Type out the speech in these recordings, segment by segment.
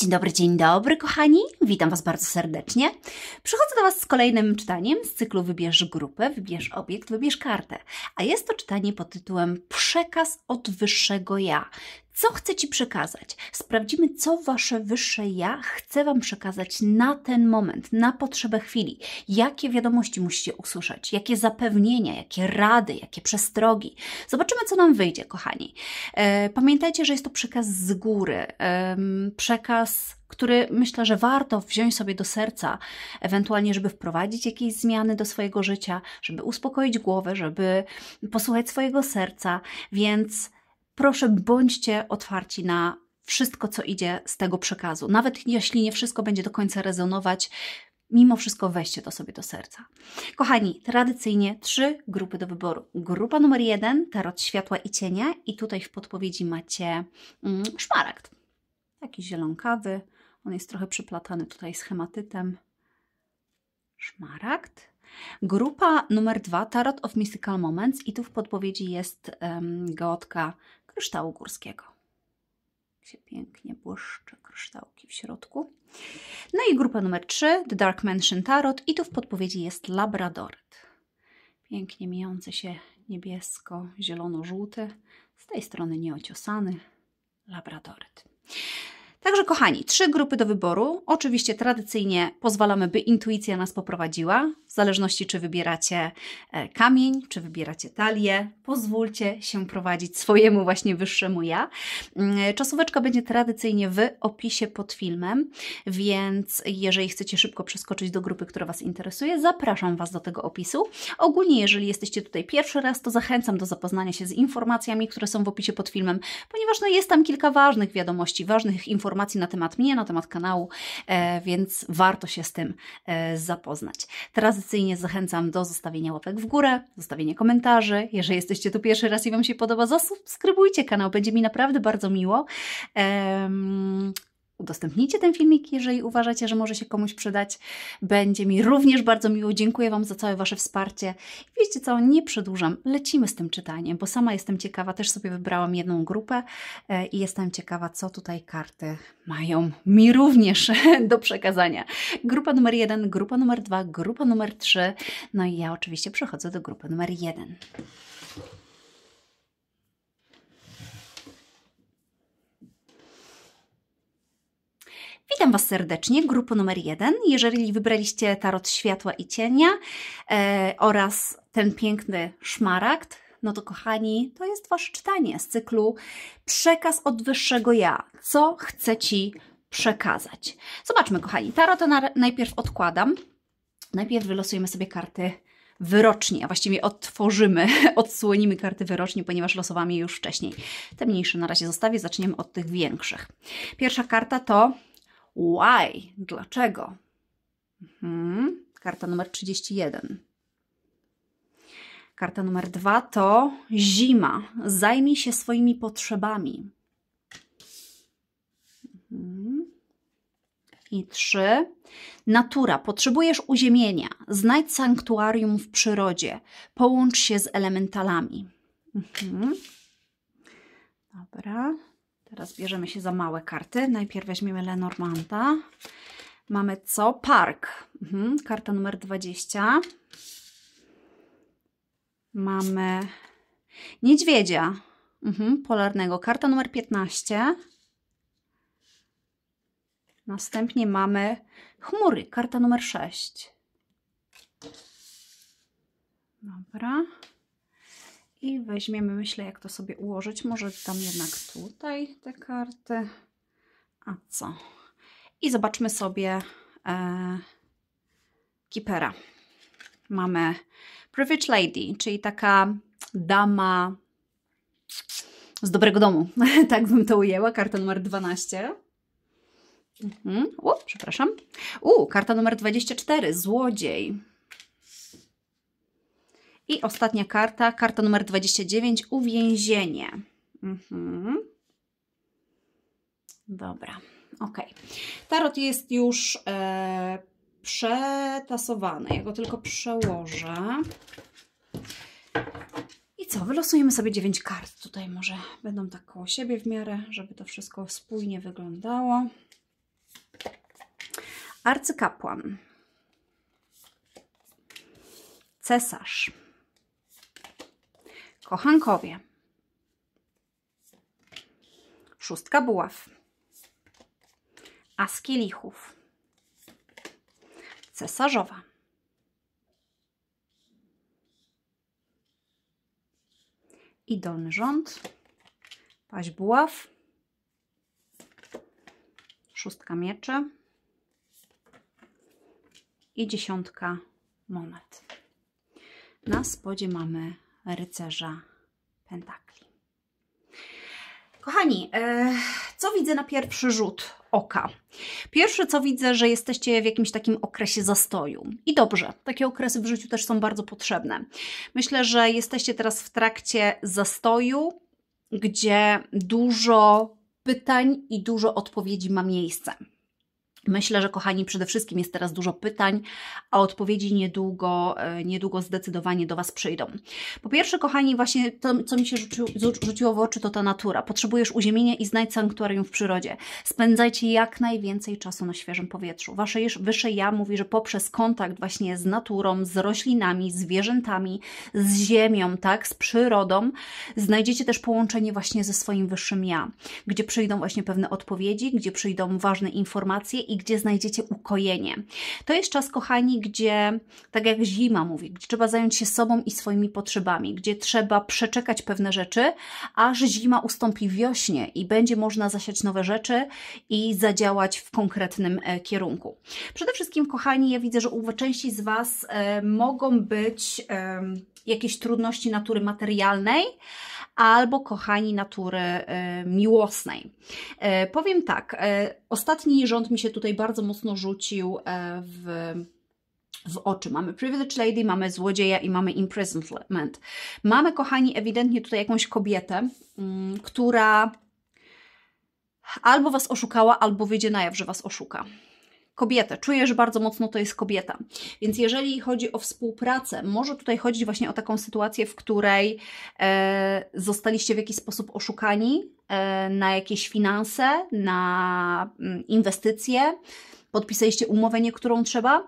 dzień dobry, dzień dobry, kochani. Witam Was bardzo serdecznie. Przychodzę do Was z kolejnym czytaniem z cyklu Wybierz grupę, wybierz obiekt, wybierz kartę. A jest to czytanie pod tytułem Przekaz od wyższego ja. Co chcę Ci przekazać? Sprawdzimy, co Wasze wyższe ja chce Wam przekazać na ten moment, na potrzebę chwili. Jakie wiadomości musicie usłyszeć, jakie zapewnienia, jakie rady, jakie przestrogi. Zobaczymy, co nam wyjdzie, kochani. E, pamiętajcie, że jest to przekaz z góry, e, przekaz przekaz, który myślę, że warto wziąć sobie do serca, ewentualnie, żeby wprowadzić jakieś zmiany do swojego życia, żeby uspokoić głowę, żeby posłuchać swojego serca. Więc proszę, bądźcie otwarci na wszystko, co idzie z tego przekazu. Nawet jeśli nie wszystko będzie do końca rezonować, mimo wszystko weźcie to sobie do serca. Kochani, tradycyjnie trzy grupy do wyboru. Grupa numer jeden, tarot światła i cienia i tutaj w podpowiedzi macie mm, szmaragd taki zielonkawy. On jest trochę przyplatany tutaj schematytem. Szmaragd. Grupa numer dwa, Tarot of Mystical Moments i tu w podpowiedzi jest um, geotka kryształu górskiego. Się pięknie błyszczy kryształki w środku. No i grupa numer trzy, The Dark Mansion Tarot i tu w podpowiedzi jest labradoryt. Pięknie mijący się niebiesko-zielono-żółty, z tej strony nieociosany labradoryt. Także kochani, trzy grupy do wyboru. Oczywiście tradycyjnie pozwalamy, by intuicja nas poprowadziła. W zależności czy wybieracie e, kamień, czy wybieracie talię, pozwólcie się prowadzić swojemu właśnie wyższemu ja. Mm, czasóweczka będzie tradycyjnie w opisie pod filmem, więc jeżeli chcecie szybko przeskoczyć do grupy, która Was interesuje, zapraszam Was do tego opisu. Ogólnie, jeżeli jesteście tutaj pierwszy raz, to zachęcam do zapoznania się z informacjami, które są w opisie pod filmem, ponieważ no, jest tam kilka ważnych wiadomości, ważnych informacji, informacji na temat mnie, na temat kanału, e, więc warto się z tym e, zapoznać. Tradycyjnie zachęcam do zostawienia łapek w górę, zostawienia komentarzy. Jeżeli jesteście tu pierwszy raz i Wam się podoba, zasubskrybujcie kanał, będzie mi naprawdę bardzo miło. Udostępnijcie ten filmik, jeżeli uważacie, że może się komuś przydać. Będzie mi również bardzo miło. Dziękuję Wam za całe Wasze wsparcie. wiecie co, nie przedłużam. Lecimy z tym czytaniem, bo sama jestem ciekawa. Też sobie wybrałam jedną grupę e, i jestem ciekawa, co tutaj karty mają mi również do przekazania. Grupa numer jeden, grupa numer dwa, grupa numer trzy. No i ja oczywiście przechodzę do grupy numer jeden. Witam Was serdecznie, grupa numer jeden. Jeżeli wybraliście tarot światła i cienia e, oraz ten piękny szmaragd, no to kochani, to jest Wasze czytanie z cyklu Przekaz od Wyższego Ja. Co chcę Ci przekazać? Zobaczmy, kochani, tarot na, najpierw odkładam. Najpierw wylosujemy sobie karty wyrocznie, a właściwie odtworzymy, odsłonimy karty wyrocznie, ponieważ losowałam je już wcześniej. Te mniejsze na razie zostawię, zaczniemy od tych większych. Pierwsza karta to Why? Dlaczego? Mhm. Karta numer 31. Karta numer dwa to zima. Zajmij się swoimi potrzebami. Mhm. I trzy. Natura. Potrzebujesz uziemienia. Znajdź sanktuarium w przyrodzie. Połącz się z elementalami. Mhm. Dobra. Teraz bierzemy się za małe karty. Najpierw weźmiemy Lenormanta. Mamy co? Park. Mhm. Karta numer 20. Mamy niedźwiedzia mhm. polarnego. Karta numer 15. Następnie mamy chmury. Karta numer 6. Dobra. I weźmiemy, myślę, jak to sobie ułożyć. Może tam jednak tutaj te karty. A co? I zobaczmy sobie e, Kipera. Mamy privileged Lady, czyli taka dama z dobrego domu. tak bym to ujęła. Karta numer 12. Mhm. U, przepraszam. U, karta numer 24. Złodziej. I ostatnia karta, karta numer 29, uwięzienie. Mhm. Dobra, ok. Tarot jest już e, przetasowany. Ja go tylko przełożę. I co? Wylosujemy sobie 9 kart. Tutaj może będą tak koło siebie w miarę, żeby to wszystko spójnie wyglądało. Arcykapłan. Cesarz Kochankowie. Szóstka buław. As kielichów. Cesarzowa. I dolny rząd. Paść buław. Szóstka mieczy. I dziesiątka monet. Na spodzie mamy rycerza pentakli. Kochani, e, co widzę na pierwszy rzut oka? Pierwsze co widzę, że jesteście w jakimś takim okresie zastoju. I dobrze, takie okresy w życiu też są bardzo potrzebne. Myślę, że jesteście teraz w trakcie zastoju, gdzie dużo pytań i dużo odpowiedzi ma miejsce. Myślę, że kochani, przede wszystkim jest teraz dużo pytań, a odpowiedzi niedługo, e, niedługo zdecydowanie do Was przyjdą. Po pierwsze, kochani, właśnie to, co mi się rzuciło w oczy, to ta natura. Potrzebujesz uziemienia i znajdź sanktuarium w przyrodzie. Spędzajcie jak najwięcej czasu na świeżym powietrzu. Wasze wyższe ja mówi, że poprzez kontakt właśnie z naturą, z roślinami, zwierzętami, z ziemią, tak, z przyrodą, znajdziecie też połączenie właśnie ze swoim wyższym ja, gdzie przyjdą właśnie pewne odpowiedzi, gdzie przyjdą ważne informacje i gdzie znajdziecie ukojenie. To jest czas, kochani, gdzie, tak jak zima mówi, gdzie trzeba zająć się sobą i swoimi potrzebami, gdzie trzeba przeczekać pewne rzeczy, aż zima ustąpi wiośnie i będzie można zasiać nowe rzeczy i zadziałać w konkretnym e, kierunku. Przede wszystkim, kochani, ja widzę, że u części z Was e, mogą być jakieś trudności natury materialnej, albo kochani natury y, miłosnej. Y, powiem tak, y, ostatni rząd mi się tutaj bardzo mocno rzucił w w oczy. Mamy Privilege Lady, mamy Złodzieja i mamy Imprisonment. Mamy, kochani, ewidentnie tutaj jakąś kobietę, mm, która albo Was oszukała, albo wyjdzie na jaw, że Was oszuka kobietę, że bardzo mocno, to jest kobieta. Więc jeżeli chodzi o współpracę, może tutaj chodzić właśnie o taką sytuację, w której e, zostaliście w jakiś sposób oszukani e, na jakieś finanse, na mm, inwestycje, podpisaliście umowę, niektórą trzeba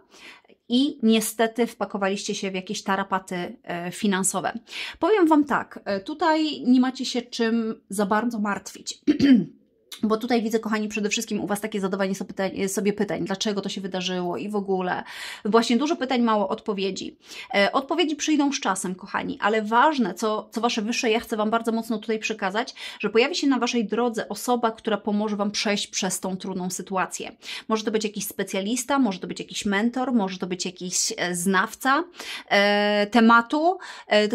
i niestety wpakowaliście się w jakieś tarapaty e, finansowe. Powiem Wam tak, e, tutaj nie macie się czym za bardzo martwić. Bo tutaj widzę, kochani, przede wszystkim u Was takie zadawanie e, sobie pytań, dlaczego to się wydarzyło i w ogóle. Właśnie dużo pytań, mało odpowiedzi. E, odpowiedzi przyjdą z czasem, kochani, ale ważne, co, co Wasze wyższe ja chcę Wam bardzo mocno tutaj przekazać, że pojawi się na Waszej drodze osoba, która pomoże Wam przejść przez tą trudną sytuację. Może to być jakiś specjalista, może to być jakiś mentor, może to być jakiś e, znawca tematu,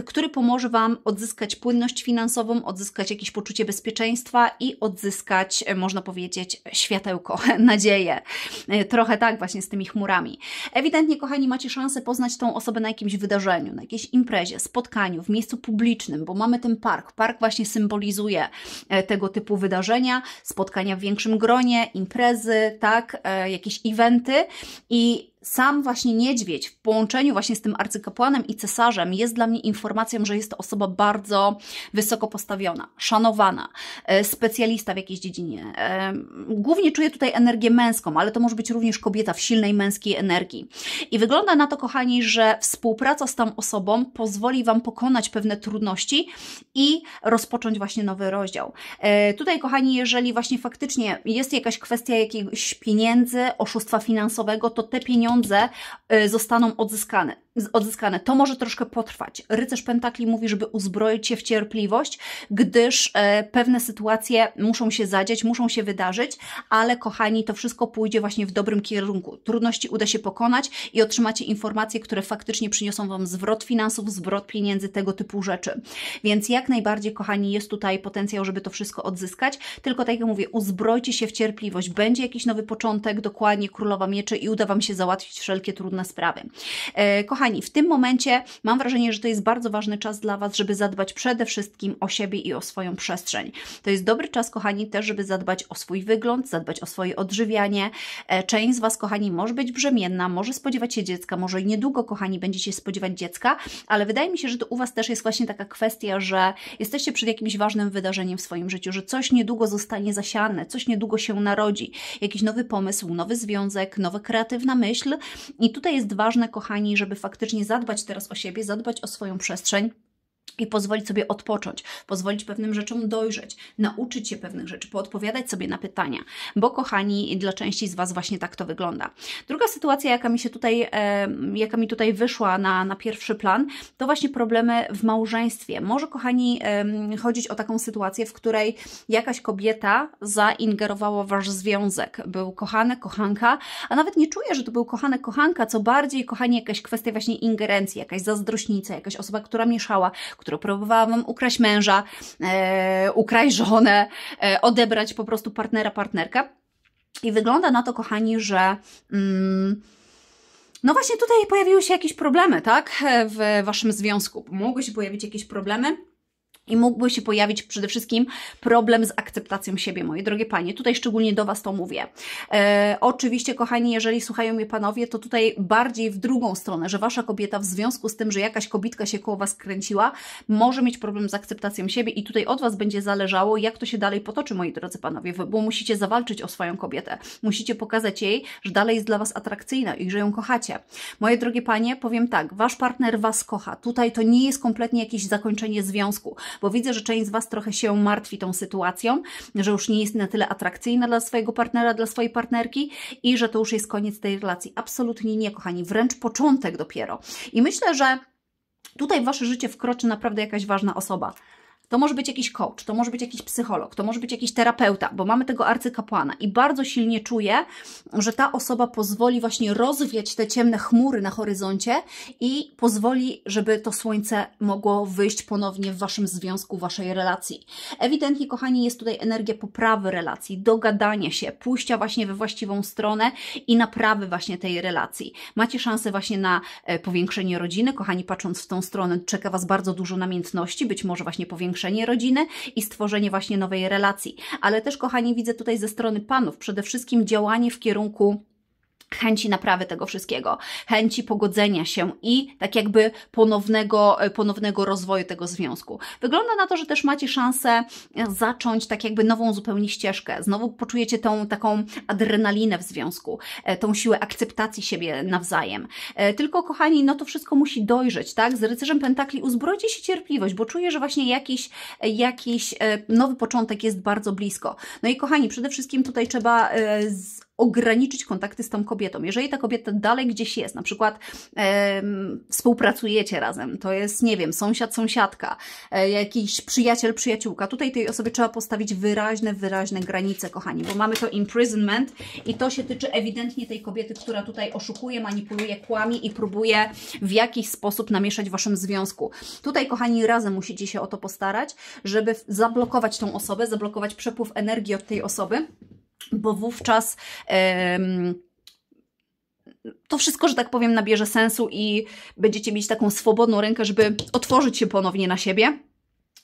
który pomoże Wam odzyskać płynność finansową, odzyskać jakieś poczucie bezpieczeństwa i odzyskać E, można powiedzieć, światełko, nadzieję. E, trochę tak właśnie z tymi chmurami. Ewidentnie, kochani, macie szansę poznać tą osobę na jakimś wydarzeniu, na jakiejś imprezie, spotkaniu, w miejscu publicznym, bo mamy ten park. Park właśnie symbolizuje e, tego typu wydarzenia, spotkania w większym gronie, imprezy, tak, jakieś eventy i sam właśnie niedźwiedź w połączeniu właśnie z tym arcykapłanem i cesarzem jest dla mnie informacją, że jest to osoba bardzo wysoko postawiona, szanowana, e, specjalista w jakiejś dziedzinie. E, głównie czuję tutaj energię męską, ale to może być również kobieta w silnej męskiej energii. I wygląda na to, kochani, że współpraca z tą osobą pozwoli Wam pokonać pewne trudności i rozpocząć właśnie nowy rozdział. E, tutaj, kochani, jeżeli właśnie faktycznie jest jakaś kwestia jakiegoś pieniędzy, oszustwa finansowego, to te pieniądze pieniądze y, zostaną odzyskane. odzyskane. To może troszkę potrwać. Rycerz Pentakli mówi, żeby uzbroić się w cierpliwość, gdyż e, pewne sytuacje muszą się zadziać, muszą się wydarzyć, ale kochani, to wszystko pójdzie właśnie w dobrym kierunku. Trudności uda się pokonać i otrzymacie informacje, które faktycznie przyniosą Wam zwrot finansów, zwrot pieniędzy, tego typu rzeczy. Więc jak najbardziej, kochani, jest tutaj potencjał, żeby to wszystko odzyskać. Tylko tak jak mówię, uzbrojcie się w cierpliwość. Będzie jakiś nowy początek, dokładnie Królowa Mieczy i uda Wam się załatwić załatwić wszelkie trudne sprawy. E, kochani, w tym momencie mam wrażenie, że to jest bardzo ważny czas dla Was, żeby zadbać przede wszystkim o siebie i o swoją przestrzeń. To jest dobry czas, kochani, też, żeby zadbać o swój wygląd, zadbać o swoje odżywianie. E, część z Was, kochani, może być brzemienna, może spodziewać się dziecka, może niedługo, kochani, będziecie spodziewać dziecka, ale wydaje mi się, że to u Was też jest właśnie taka kwestia, że jesteście przed jakimś ważnym wydarzeniem w swoim życiu, że coś niedługo zostanie zasiane, coś niedługo się narodzi, jakiś nowy pomysł, nowy związek, nowa kreatywna myśl, i tutaj jest ważne, kochani, żeby faktycznie zadbać teraz o siebie, zadbać o swoją przestrzeń i pozwolić sobie odpocząć, pozwolić pewnym rzeczom dojrzeć, nauczyć się pewnych rzeczy, poodpowiadać sobie na pytania, bo kochani, dla części z Was właśnie tak to wygląda. Druga sytuacja, jaka mi się tutaj, e, jaka mi tutaj wyszła na, na pierwszy plan, to właśnie problemy w małżeństwie. Może, kochani, e, chodzić o taką sytuację, w której jakaś kobieta zaingerowała w Wasz związek. Był kochany, kochanka, a nawet nie czuję, że to był kochany, kochanka, co bardziej, kochani, jakaś kwestia właśnie ingerencji, jakaś zazdrośnica, jakaś osoba, która mieszała, które próbowała wam ukraść męża, e, ukraść żonę, e, odebrać po prostu partnera, partnerkę. I wygląda na to, kochani, że. Mm, no właśnie tutaj pojawiły się jakieś problemy, tak? W waszym związku. Mogły się pojawić jakieś problemy i mógłby się pojawić przede wszystkim problem z akceptacją siebie, moje drogie panie. Tutaj szczególnie do Was to mówię. E, oczywiście, kochani, jeżeli słuchają mnie panowie, to tutaj bardziej w drugą stronę, że Wasza kobieta w związku z tym, że jakaś kobitka się koło Was kręciła, może mieć problem z akceptacją siebie i tutaj od Was będzie zależało, jak to się dalej potoczy, moi drodzy panowie, bo musicie zawalczyć o swoją kobietę. Musicie pokazać jej, że dalej jest dla Was atrakcyjna i że ją kochacie. Moje drogie panie, powiem tak, Wasz partner Was kocha. Tutaj to nie jest kompletnie jakieś zakończenie związku bo widzę, że część z Was trochę się martwi tą sytuacją, że już nie jest na tyle atrakcyjna dla swojego partnera, dla swojej partnerki i że to już jest koniec tej relacji. Absolutnie nie, kochani, wręcz początek dopiero. I myślę, że tutaj w Wasze życie wkroczy naprawdę jakaś ważna osoba. To może być jakiś coach, to może być jakiś psycholog, to może być jakiś terapeuta, bo mamy tego arcykapłana i bardzo silnie czuję, że ta osoba pozwoli właśnie rozwiać te ciemne chmury na horyzoncie i pozwoli, żeby to słońce mogło wyjść ponownie w Waszym związku, Waszej relacji. Ewidentnie, kochani, jest tutaj energia poprawy relacji, dogadania się, pójścia właśnie we właściwą stronę i naprawy właśnie tej relacji. Macie szansę właśnie na e, powiększenie rodziny, kochani, patrząc w tą stronę, czeka Was bardzo dużo namiętności, być może właśnie powiększenie powiększenie rodziny i stworzenie właśnie nowej relacji. Ale też, kochani, widzę tutaj ze strony panów przede wszystkim działanie w kierunku chęci naprawy tego wszystkiego, chęci pogodzenia się i tak jakby ponownego, e, ponownego rozwoju tego związku. Wygląda na to, że też macie szansę e, zacząć tak jakby nową zupełnie ścieżkę. Znowu poczujecie tą taką adrenalinę w związku, e, tą siłę akceptacji siebie nawzajem. Tylko kochani, no to wszystko musi dojrzeć, tak? Z rycerzem pentakli uzbrojcie się cierpliwość, bo czuję, że właśnie jakiś, jakiś nowy początek jest bardzo blisko. No i kochani, przede wszystkim tutaj trzeba z ograniczyć kontakty z tą kobietą. Jeżeli ta kobieta dalej gdzieś jest, na przykład e, współpracujecie razem, to jest, nie wiem, sąsiad, sąsiadka, e, jakiś przyjaciel, przyjaciółka, tutaj tej osobie trzeba postawić wyraźne, wyraźne granice, kochani, bo mamy to imprisonment i to się tyczy ewidentnie tej kobiety, która tutaj oszukuje, manipuluje, kłami i próbuje w jakiś sposób namieszać w waszym związku. Tutaj, kochani, razem musicie się o to postarać, żeby zablokować tą osobę, zablokować przepływ energii od tej osoby, bo wówczas to wszystko, że tak powiem, nabierze sensu i będziecie mieć taką swobodną rękę, żeby otworzyć się ponownie na siebie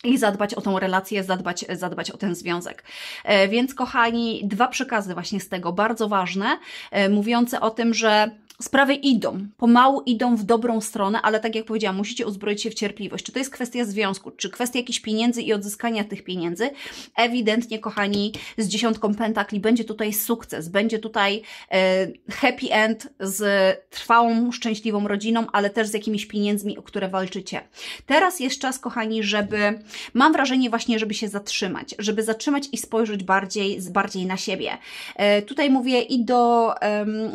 i zadbać o tą relację, zadbać, zadbać o ten związek. E, więc kochani, dwa przekazy właśnie z tego, bardzo ważne, e, mówiące o tym, że Sprawy idą, pomału idą w dobrą stronę, ale tak jak powiedziałam, musicie uzbroić się w cierpliwość. Czy to jest kwestia związku, czy kwestia jakichś pieniędzy i odzyskania tych pieniędzy? Ewidentnie, kochani, z dziesiątką pentakli będzie tutaj sukces, będzie tutaj e, happy end z trwałą, szczęśliwą rodziną, ale też z jakimiś pieniędzmi, o które walczycie. Teraz jest czas, kochani, żeby, mam wrażenie właśnie, żeby się zatrzymać, żeby zatrzymać i spojrzeć bardziej, bardziej na siebie. E, tutaj mówię i do,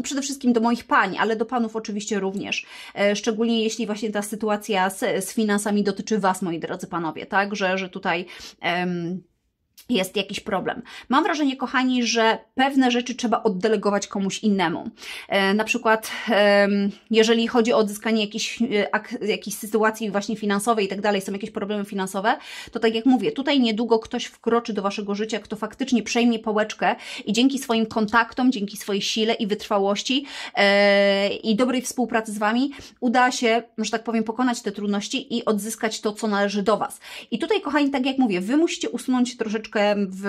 przede wszystkim do moich pań, ale do panów oczywiście również. E, szczególnie jeśli właśnie ta sytuacja z, z finansami dotyczy was, moi drodzy panowie, tak? Że, że tutaj jest jakiś problem. Mam wrażenie, kochani, że pewne rzeczy trzeba oddelegować komuś innemu. E, na przykład, e, jeżeli chodzi o odzyskanie jakiejś, e, ak, jakiejś sytuacji właśnie finansowej i tak dalej, są jakieś problemy finansowe, to tak jak mówię, tutaj niedługo ktoś wkroczy do Waszego życia, kto faktycznie przejmie pałeczkę i dzięki swoim kontaktom, dzięki swojej sile i wytrwałości e, i dobrej współpracy z Wami uda się, że tak powiem, pokonać te trudności i odzyskać to, co należy do Was. I tutaj, kochani, tak jak mówię, Wy musicie usunąć troszeczkę w,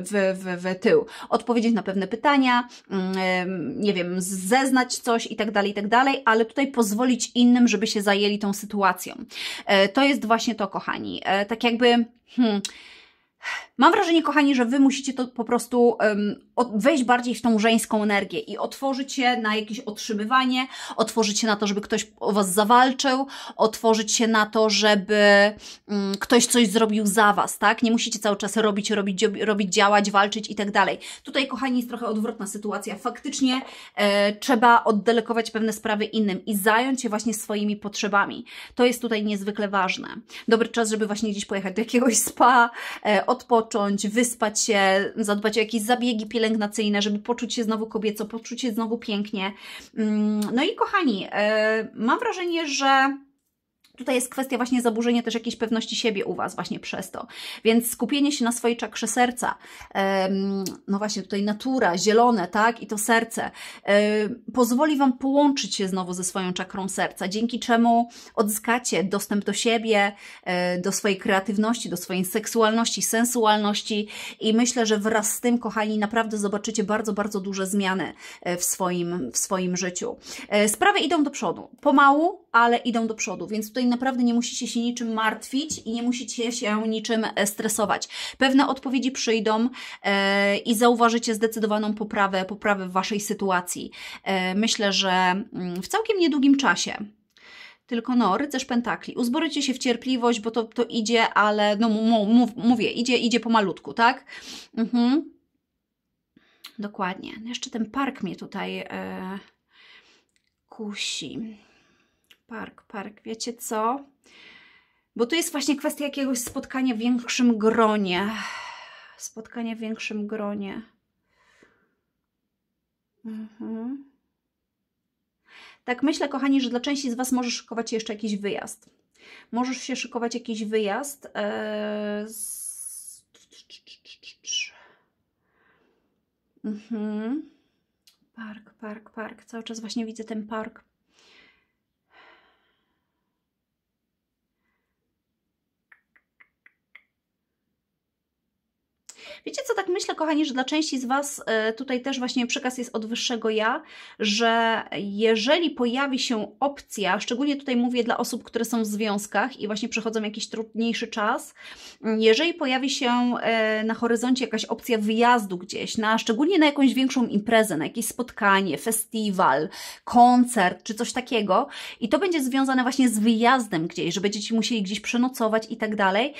w, w, w tył. Odpowiedzieć na pewne pytania, mm, nie wiem, zeznać coś i tak dalej, i tak dalej, ale tutaj pozwolić innym, żeby się zajęli tą sytuacją. E, to jest właśnie to, kochani. E, tak jakby. Hmm, Mam wrażenie, kochani, że wy musicie to po prostu um, wejść bardziej w tą żeńską energię i otworzyć się na jakieś otrzymywanie, otworzyć się na to, żeby ktoś o was zawalczył, otworzyć się na to, żeby um, ktoś coś zrobił za was, tak? Nie musicie cały czas robić, robić, robić działać, walczyć i tak dalej. Tutaj, kochani, jest trochę odwrotna sytuacja. Faktycznie e, trzeba oddelegować pewne sprawy innym i zająć się właśnie swoimi potrzebami. To jest tutaj niezwykle ważne. Dobry czas, żeby właśnie gdzieś pojechać do jakiegoś spa, e, odpocząć, odpocząć, wyspać się, zadbać o jakieś zabiegi pielęgnacyjne, żeby poczuć się znowu kobieco, poczuć się znowu pięknie. Mm, no i kochani, e, mam wrażenie, że tutaj jest kwestia właśnie zaburzenia też jakiejś pewności siebie u Was właśnie przez to. Więc skupienie się na swojej czakrze serca, no właśnie tutaj natura, zielone, tak, i to serce, pozwoli Wam połączyć się znowu ze swoją czakrą serca, dzięki czemu odzyskacie dostęp do siebie, e, do swojej kreatywności, do swojej seksualności, sensualności i myślę, że wraz z tym, kochani, naprawdę zobaczycie bardzo, bardzo duże zmiany e, w swoim, w swoim życiu. E, sprawy idą do przodu, pomału, ale idą do przodu, więc tutaj naprawdę nie musicie się niczym martwić i nie musicie się niczym e, stresować. Pewne odpowiedzi przyjdą e, i zauważycie zdecydowaną poprawę, poprawę w Waszej sytuacji. E, myślę, że mm, w całkiem niedługim czasie tylko no, rycerz pentakli. Uzbrojcie się w cierpliwość, bo to, to idzie, ale no mówię, idzie, idzie pomalutku, tak? Mhm. Dokładnie. Jeszcze ten park mnie tutaj e, kusi park, park. Wiecie co? Bo tu jest właśnie kwestia jakiegoś spotkania w większym gronie. Spotkania w większym gronie. Mhm. Tak myślę, kochani, że dla części z Was może szykować się jeszcze jakiś wyjazd. Możesz się szykować jakiś wyjazd yy, z... Mhm. Park, park, park. Cały czas właśnie widzę ten park. Wiecie co, tak myślę, kochani, że dla części z Was e, tutaj też właśnie przekaz jest od wyższego ja, że jeżeli pojawi się opcja, szczególnie tutaj mówię dla osób, które są w związkach i właśnie przechodzą jakiś trudniejszy czas, jeżeli pojawi się e, na horyzoncie jakaś opcja wyjazdu gdzieś, na, szczególnie na jakąś większą imprezę, na jakieś spotkanie, festiwal, koncert czy coś takiego i to będzie związane właśnie z wyjazdem gdzieś, że będziecie musieli gdzieś przenocować i tak dalej,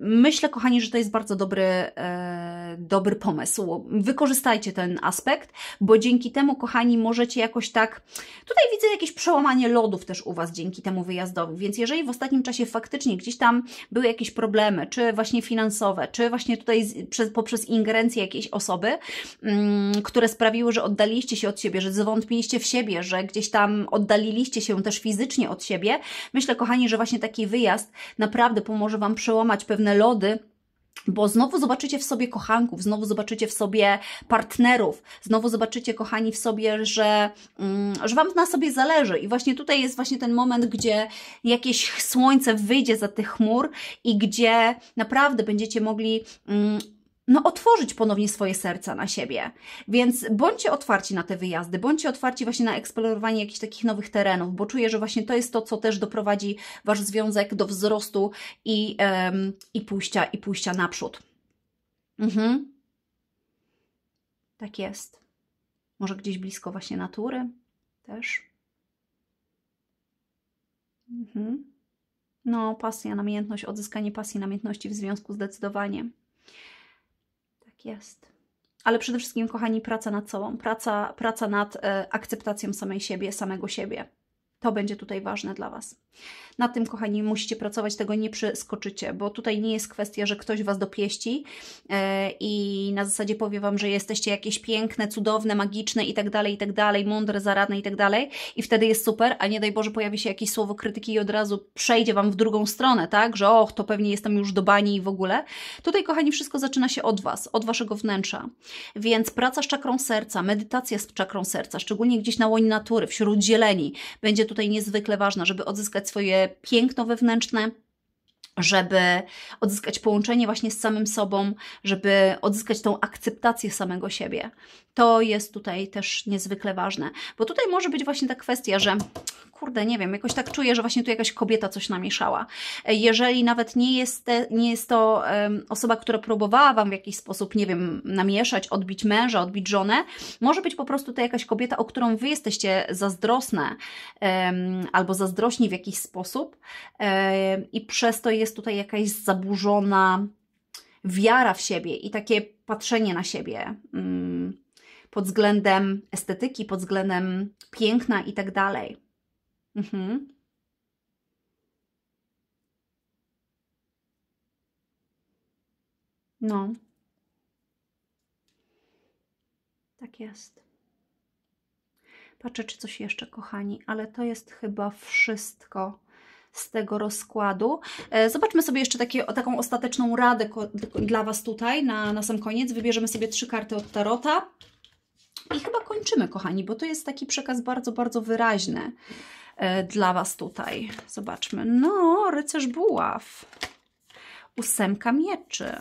myślę, kochani, że to jest bardzo bardzo dobry, e, dobry pomysł. Wykorzystajcie ten aspekt, bo dzięki temu, kochani, możecie jakoś tak. Tutaj widzę jakieś przełamanie lodów też u Was dzięki temu wyjazdowi, więc jeżeli w ostatnim czasie faktycznie gdzieś tam były jakieś problemy, czy właśnie finansowe, czy właśnie tutaj z, przez, poprzez ingerencję jakiejś osoby, mm, które sprawiły, że oddaliście się od siebie, że zwątpiliście w siebie, że gdzieś tam oddaliliście się też fizycznie od siebie, myślę, kochani, że właśnie taki wyjazd naprawdę pomoże Wam przełamać pewne lody bo znowu zobaczycie w sobie kochanków, znowu zobaczycie w sobie partnerów, znowu zobaczycie, kochani, w sobie, że, mm, że Wam na sobie zależy. I właśnie tutaj jest właśnie ten moment, gdzie jakieś słońce wyjdzie za tych chmur i gdzie naprawdę będziecie mogli mm, no, otworzyć ponownie swoje serca na siebie. Więc bądźcie otwarci na te wyjazdy, bądźcie otwarci właśnie na eksplorowanie jakichś takich nowych terenów, bo czuję, że właśnie to jest to, co też doprowadzi Wasz związek do wzrostu i, um, i, pójścia, i pójścia naprzód. Mhm. Tak jest. Może gdzieś blisko właśnie natury też. Mhm. No, pasja, namiętność, odzyskanie pasji, namiętności w związku zdecydowanie jest. Ale przede wszystkim, kochani, praca nad sobą, praca, praca nad e, akceptacją samej siebie, samego siebie. To będzie tutaj ważne dla Was. Na tym, kochani, musicie pracować, tego nie przeskoczycie, bo tutaj nie jest kwestia, że ktoś Was dopieści e, i na zasadzie powie Wam, że jesteście jakieś piękne, cudowne, magiczne i tak dalej, i tak dalej, mądre, zaradne i tak dalej i wtedy jest super, a nie daj Boże pojawi się jakieś słowo krytyki i od razu przejdzie Wam w drugą stronę, tak, że och, to pewnie jestem już do bani i w ogóle. Tutaj, kochani, wszystko zaczyna się od Was, od Waszego wnętrza, więc praca z czakrą serca, medytacja z czakrą serca, szczególnie gdzieś na łonie natury, wśród zieleni, będzie tutaj niezwykle ważna, żeby odzyskać odzyskać swoje piękno wewnętrzne, żeby odzyskać połączenie właśnie z samym sobą, żeby odzyskać tą akceptację samego siebie. To jest tutaj też niezwykle ważne, bo tutaj może być właśnie ta kwestia, że kurde, nie wiem, jakoś tak czuję, że właśnie tu jakaś kobieta coś namieszała. Jeżeli nawet nie jest, te, nie jest to um, osoba, która próbowała Wam w jakiś sposób, nie wiem, namieszać, odbić męża, odbić żonę, może być po prostu to jakaś kobieta, o którą Wy jesteście zazdrosne um, albo zazdrośni w jakiś sposób um, i przez to jest tutaj jakaś zaburzona wiara w siebie i takie patrzenie na siebie mm, pod względem estetyki, pod względem piękna i tak dalej. Mhm. No. Tak jest. Patrzę, czy coś jeszcze, kochani, ale to jest chyba wszystko z tego rozkładu. E, zobaczmy sobie jeszcze takie, taką ostateczną radę dla Was tutaj na, na sam koniec. Wybierzemy sobie trzy karty od Tarota. I chyba kończymy, kochani, bo to jest taki przekaz bardzo, bardzo wyraźny e, dla Was tutaj. Zobaczmy. No, rycerz buław. Ósemka mieczy.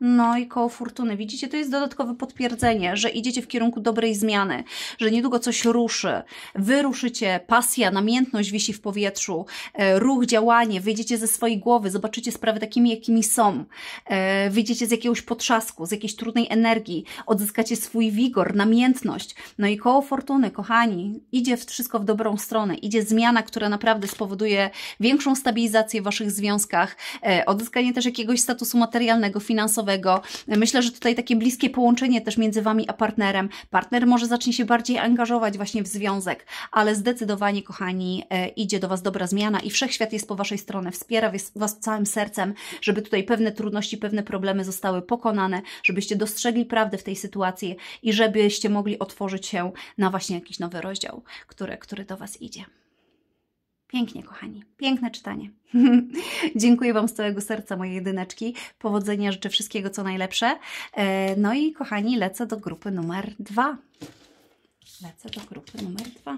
No i koło fortuny. Widzicie, to jest dodatkowe potwierdzenie, że idziecie w kierunku dobrej zmiany, że niedługo coś ruszy. Wy ruszycie, pasja, namiętność wisi w powietrzu, e, ruch, działanie, wyjdziecie ze swojej głowy, zobaczycie sprawy takimi, jakimi są. E, wyjdziecie z jakiegoś potrzasku, z jakiejś trudnej energii, odzyskacie swój wigor, namiętność. No i koło fortuny, kochani, idzie wszystko w dobrą stronę. Idzie zmiana, która naprawdę spowoduje większą stabilizację w waszych związkach, e, odzyskanie też jakiegoś statusu materialnego, finansowego, finansowego. Myślę, że tutaj takie bliskie połączenie też między Wami a partnerem. Partner może zacznie się bardziej angażować właśnie w związek, ale zdecydowanie, kochani, e, idzie do Was dobra zmiana i wszechświat jest po Waszej stronie, wspiera Was całym sercem, żeby tutaj pewne trudności, pewne problemy zostały pokonane, żebyście dostrzegli prawdę w tej sytuacji i żebyście mogli otworzyć się na właśnie jakiś nowy rozdział, który, który do Was idzie. Pięknie, kochani. Piękne czytanie. Dziękuję Wam z całego serca, moje jedyneczki. Powodzenia, życzę wszystkiego, co najlepsze. E, no i, kochani, lecę do grupy numer dwa. Lecę do grupy numer dwa.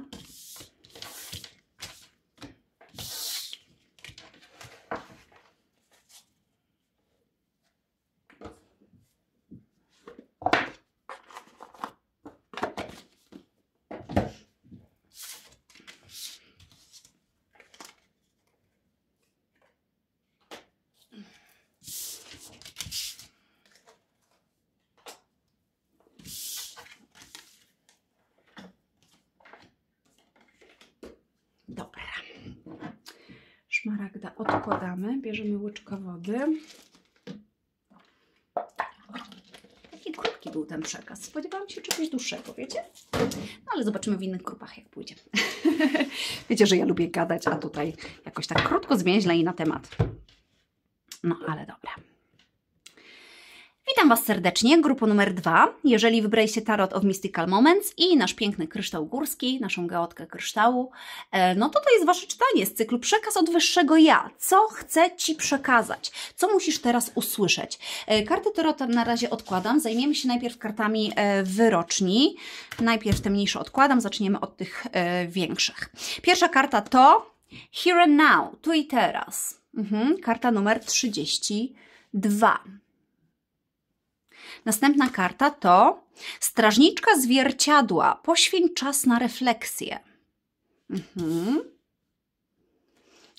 bierzemy łyczkę wody. Taki krótki był ten przekaz. Spodziewałam się czegoś dłuższego, wiecie? No ale zobaczymy w innych grupach, jak pójdzie. wiecie, że ja lubię gadać, a tutaj jakoś tak krótko, zwięźle i na temat. No ale dobra. Witam Was serdecznie, grupa numer dwa. Jeżeli wybraliście Tarot of Mystical Moments i nasz piękny kryształ górski, naszą geotkę kryształu, e, no to to jest Wasze czytanie z cyklu Przekaz od Wyższego Ja. Co chcę Ci przekazać? Co musisz teraz usłyszeć? E, karty Tarota na razie odkładam. Zajmiemy się najpierw kartami e, wyroczni. Najpierw te mniejsze odkładam, zaczniemy od tych większych. Pierwsza karta to Here and Now, tu i teraz. Mhm, karta numer 32. Następna karta to Strażniczka zwierciadła. Poświęć czas na refleksję. Mhm.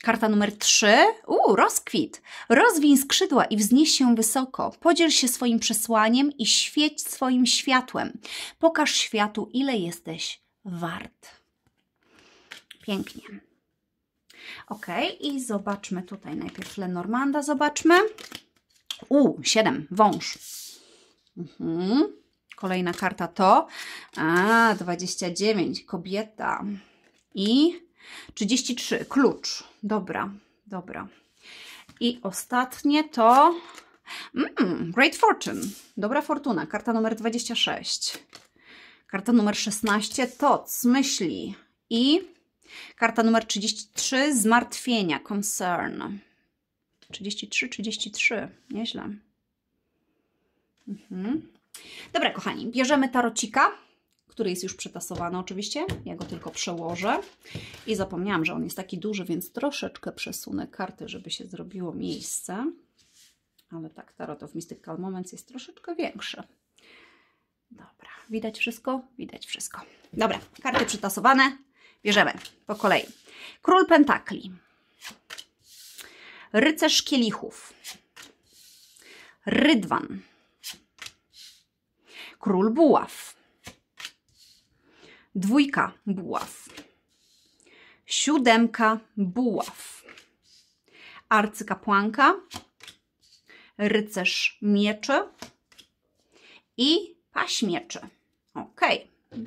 Karta numer 3. U, rozkwit. Rozwiń skrzydła i wznieś się wysoko. Podziel się swoim przesłaniem i świeć swoim światłem. Pokaż światu, ile jesteś wart. Pięknie. Ok, i zobaczmy tutaj najpierw Lenormanda, zobaczmy. U, 7, wąż. Mhm. Kolejna karta to a 29 kobieta i 33 klucz. Dobra, dobra. I ostatnie to mm, Great Fortune. Dobra fortuna, karta numer 26. Karta numer 16 Toc, myśli i karta numer 33 Zmartwienia, concern. 33, 33, nieźle. Mhm. Dobra, kochani, bierzemy tarocika, który jest już przetasowany oczywiście. Ja go tylko przełożę. I zapomniałam, że on jest taki duży, więc troszeczkę przesunę karty, żeby się zrobiło miejsce. Ale tak, Tarot of Mystical Moments jest troszeczkę większy. Dobra, widać wszystko? Widać wszystko. Dobra, karty przytasowane. Bierzemy po kolei. Król Pentakli. Rycerz Kielichów. Rydwan król buław. Dwójka buław. Siódemka buław. Arcykapłanka, rycerz mieczy i paś mieczy. Ok,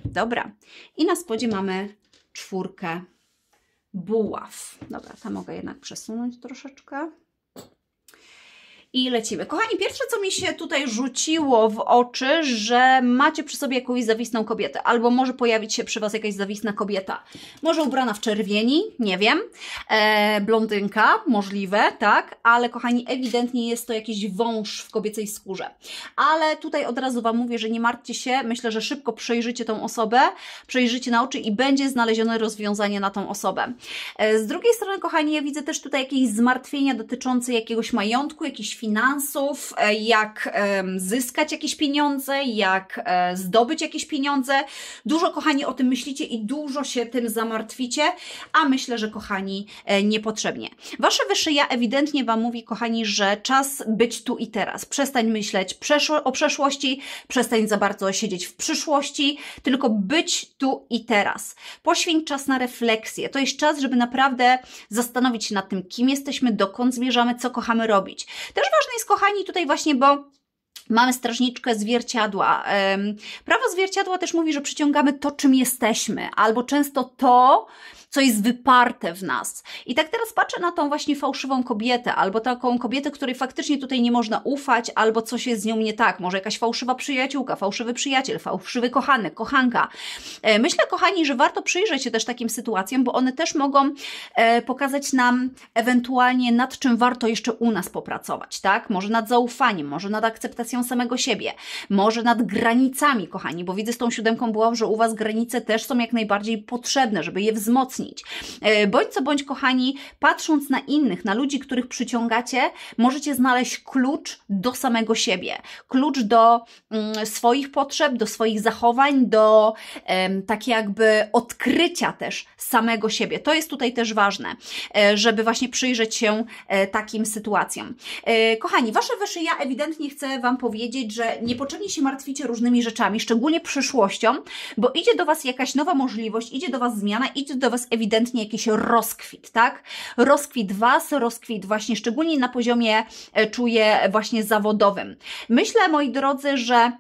dobra. I na spodzie mamy czwórkę buław. Dobra, tam mogę jednak przesunąć troszeczkę i lecimy. Kochani, pierwsze co mi się tutaj rzuciło w oczy, że macie przy sobie jakąś zawisną kobietę, albo może pojawić się przy Was jakaś zawisna kobieta. Może ubrana w czerwieni, nie wiem, e, blondynka, możliwe, tak, ale kochani, ewidentnie jest to jakiś wąż w kobiecej skórze. Ale tutaj od razu Wam mówię, że nie martwcie się, myślę, że szybko przejrzycie tą osobę, przejrzycie na oczy i będzie znalezione rozwiązanie na tą osobę. E, z drugiej strony, kochani, ja widzę też tutaj jakieś zmartwienia dotyczące jakiegoś majątku, jakichś finansów, e, jak zyskać jakieś pieniądze, jak e, zdobyć jakieś pieniądze. Dużo, kochani, o tym myślicie i dużo się tym zamartwicie, a myślę, że, kochani, e, niepotrzebnie. Wasze wyższe ja ewidentnie Wam mówi, kochani, że czas być tu i teraz. Przestań myśleć o przeszłości, przestań za bardzo siedzieć w przyszłości, tylko być tu i teraz. Poświęć czas na refleksję. To jest czas, żeby naprawdę zastanowić się nad tym, kim jesteśmy, dokąd zmierzamy, co kochamy robić. Też ważne jest, kochani, tutaj właśnie, bo Mamy strażniczkę zwierciadła. Prawo zwierciadła też mówi, że przyciągamy to, czym jesteśmy, albo często to, co jest wyparte w nas. I tak teraz patrzę na tą właśnie fałszywą kobietę, albo taką kobietę, której faktycznie tutaj nie można ufać, albo coś jest z nią nie tak. Może jakaś fałszywa przyjaciółka, fałszywy przyjaciel, fałszywy kochanek, kochanka. E, myślę, kochani, że warto przyjrzeć się też takim sytuacjom, bo one też mogą e, pokazać nam ewentualnie nad czym warto jeszcze u nas popracować, tak? Może nad zaufaniem, może nad akceptacją samego siebie, może nad granicami, kochani, bo widzę z tą siódemką byłam, że u Was granice też są jak najbardziej potrzebne, żeby je wzmocnić wzmocnić. E, bądź co bądź, kochani, patrząc na innych, na ludzi, których przyciągacie, możecie znaleźć klucz do samego siebie, klucz do mm, swoich potrzeb, do swoich zachowań, do tak jakby odkrycia też samego siebie. To jest tutaj też ważne, e, żeby właśnie przyjrzeć się e, takim sytuacjom. Kochani, wasze wyższe ja ewidentnie chcę Wam powiedzieć, że niepotrzebnie się martwicie różnymi rzeczami, szczególnie przyszłością, bo idzie do Was jakaś nowa możliwość, idzie do Was zmiana, idzie do Was ewidentnie jakiś rozkwit, tak? Rozkwit Was, rozkwit właśnie szczególnie na poziomie e, czuję właśnie zawodowym. Myślę, moi drodzy, że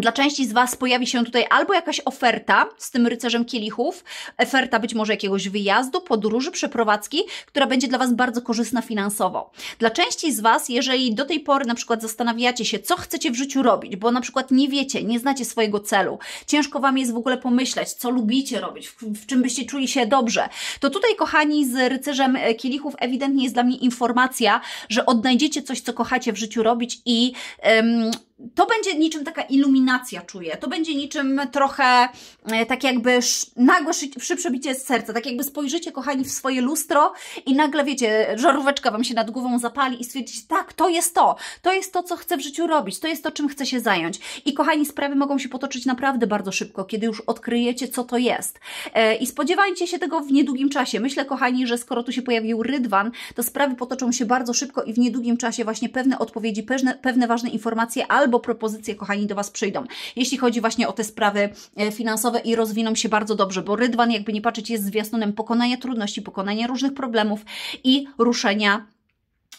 dla części z Was pojawi się tutaj albo jakaś oferta z tym rycerzem kielichów, oferta być może jakiegoś wyjazdu, podróży, przeprowadzki, która będzie dla Was bardzo korzystna finansowo. Dla części z Was, jeżeli do tej pory na przykład zastanawiacie się, co chcecie w życiu robić, bo na przykład nie wiecie, nie znacie swojego celu, ciężko Wam jest w ogóle pomyśleć, co lubicie robić, w, w czym byście czuli się dobrze, to tutaj, kochani, z rycerzem e, kielichów ewidentnie jest dla mnie informacja, że odnajdziecie coś, co kochacie w życiu robić i um, to będzie niczym taka iluminacja, czuję. To będzie niczym trochę e, tak jakby nagłe, szybsze bicie z serca. Tak jakby spojrzycie, kochani, w swoje lustro i nagle, wiecie, żaróweczka Wam się nad głową zapali i stwierdzicie, tak, to jest to. To jest to, co chcę w życiu robić. To jest to, czym chcę się zająć. I kochani, sprawy mogą się potoczyć naprawdę bardzo szybko, kiedy już odkryjecie, co to jest. E, I spodziewajcie się tego w niedługim czasie. Myślę, kochani, że skoro tu się pojawił rydwan, to sprawy potoczą się bardzo szybko i w niedługim czasie właśnie pewne odpowiedzi, pewne, pewne ważne informacje albo albo propozycje, kochani, do Was przyjdą. Jeśli chodzi właśnie o te sprawy e, finansowe i rozwiną się bardzo dobrze, bo Rydwan, jakby nie patrzeć, jest zwiastunem pokonania trudności, pokonania różnych problemów i ruszenia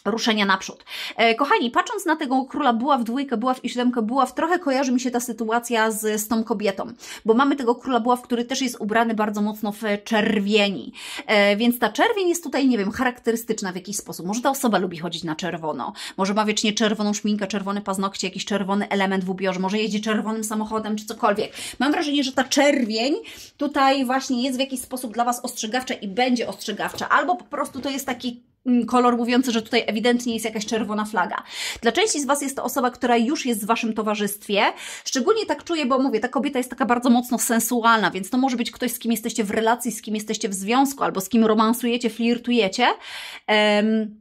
ruszenia naprzód. E, kochani, patrząc na tego króla, była w dwójkę, była w i siódemkę, była w trochę kojarzy mi się ta sytuacja z, z tą kobietą, bo mamy tego króla buław, który też jest ubrany bardzo mocno w czerwieni, e, więc ta czerwień jest tutaj, nie wiem, charakterystyczna w jakiś sposób. Może ta osoba lubi chodzić na czerwono, może ma wiecznie czerwoną szminkę, czerwone paznokcie, jakiś czerwony element w ubiorze, może jeździ czerwonym samochodem, czy cokolwiek. Mam wrażenie, że ta czerwień tutaj właśnie jest w jakiś sposób dla Was ostrzegawcza i będzie ostrzegawcza, albo po prostu to jest taki Mm, kolor mówiący, że tutaj ewidentnie jest jakaś czerwona flaga. Dla części z Was jest to osoba, która już jest w Waszym towarzystwie. Szczególnie tak czuję, bo mówię, ta kobieta jest taka bardzo mocno sensualna, więc to może być ktoś, z kim jesteście w relacji, z kim jesteście w związku, albo z kim romansujecie, flirtujecie. Um,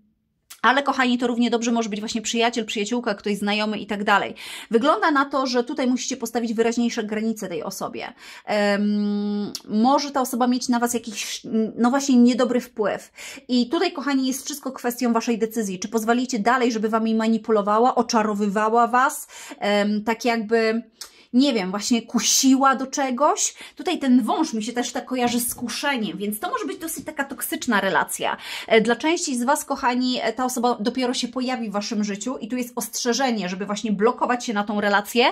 ale kochani, to równie dobrze może być właśnie przyjaciel, przyjaciółka, ktoś znajomy i tak dalej. Wygląda na to, że tutaj musicie postawić wyraźniejsze granice tej osobie. Um, może ta osoba mieć na Was jakiś, no właśnie, niedobry wpływ. I tutaj, kochani, jest wszystko kwestią Waszej decyzji. Czy pozwolicie dalej, żeby Wami manipulowała, oczarowywała Was, um, tak jakby nie wiem, właśnie kusiła do czegoś. Tutaj ten wąż mi się też tak kojarzy z kuszeniem, więc to może być dosyć taka toksyczna relacja. E, dla części z Was, kochani, e, ta osoba dopiero się pojawi w Waszym życiu i tu jest ostrzeżenie, żeby właśnie blokować się na tą relację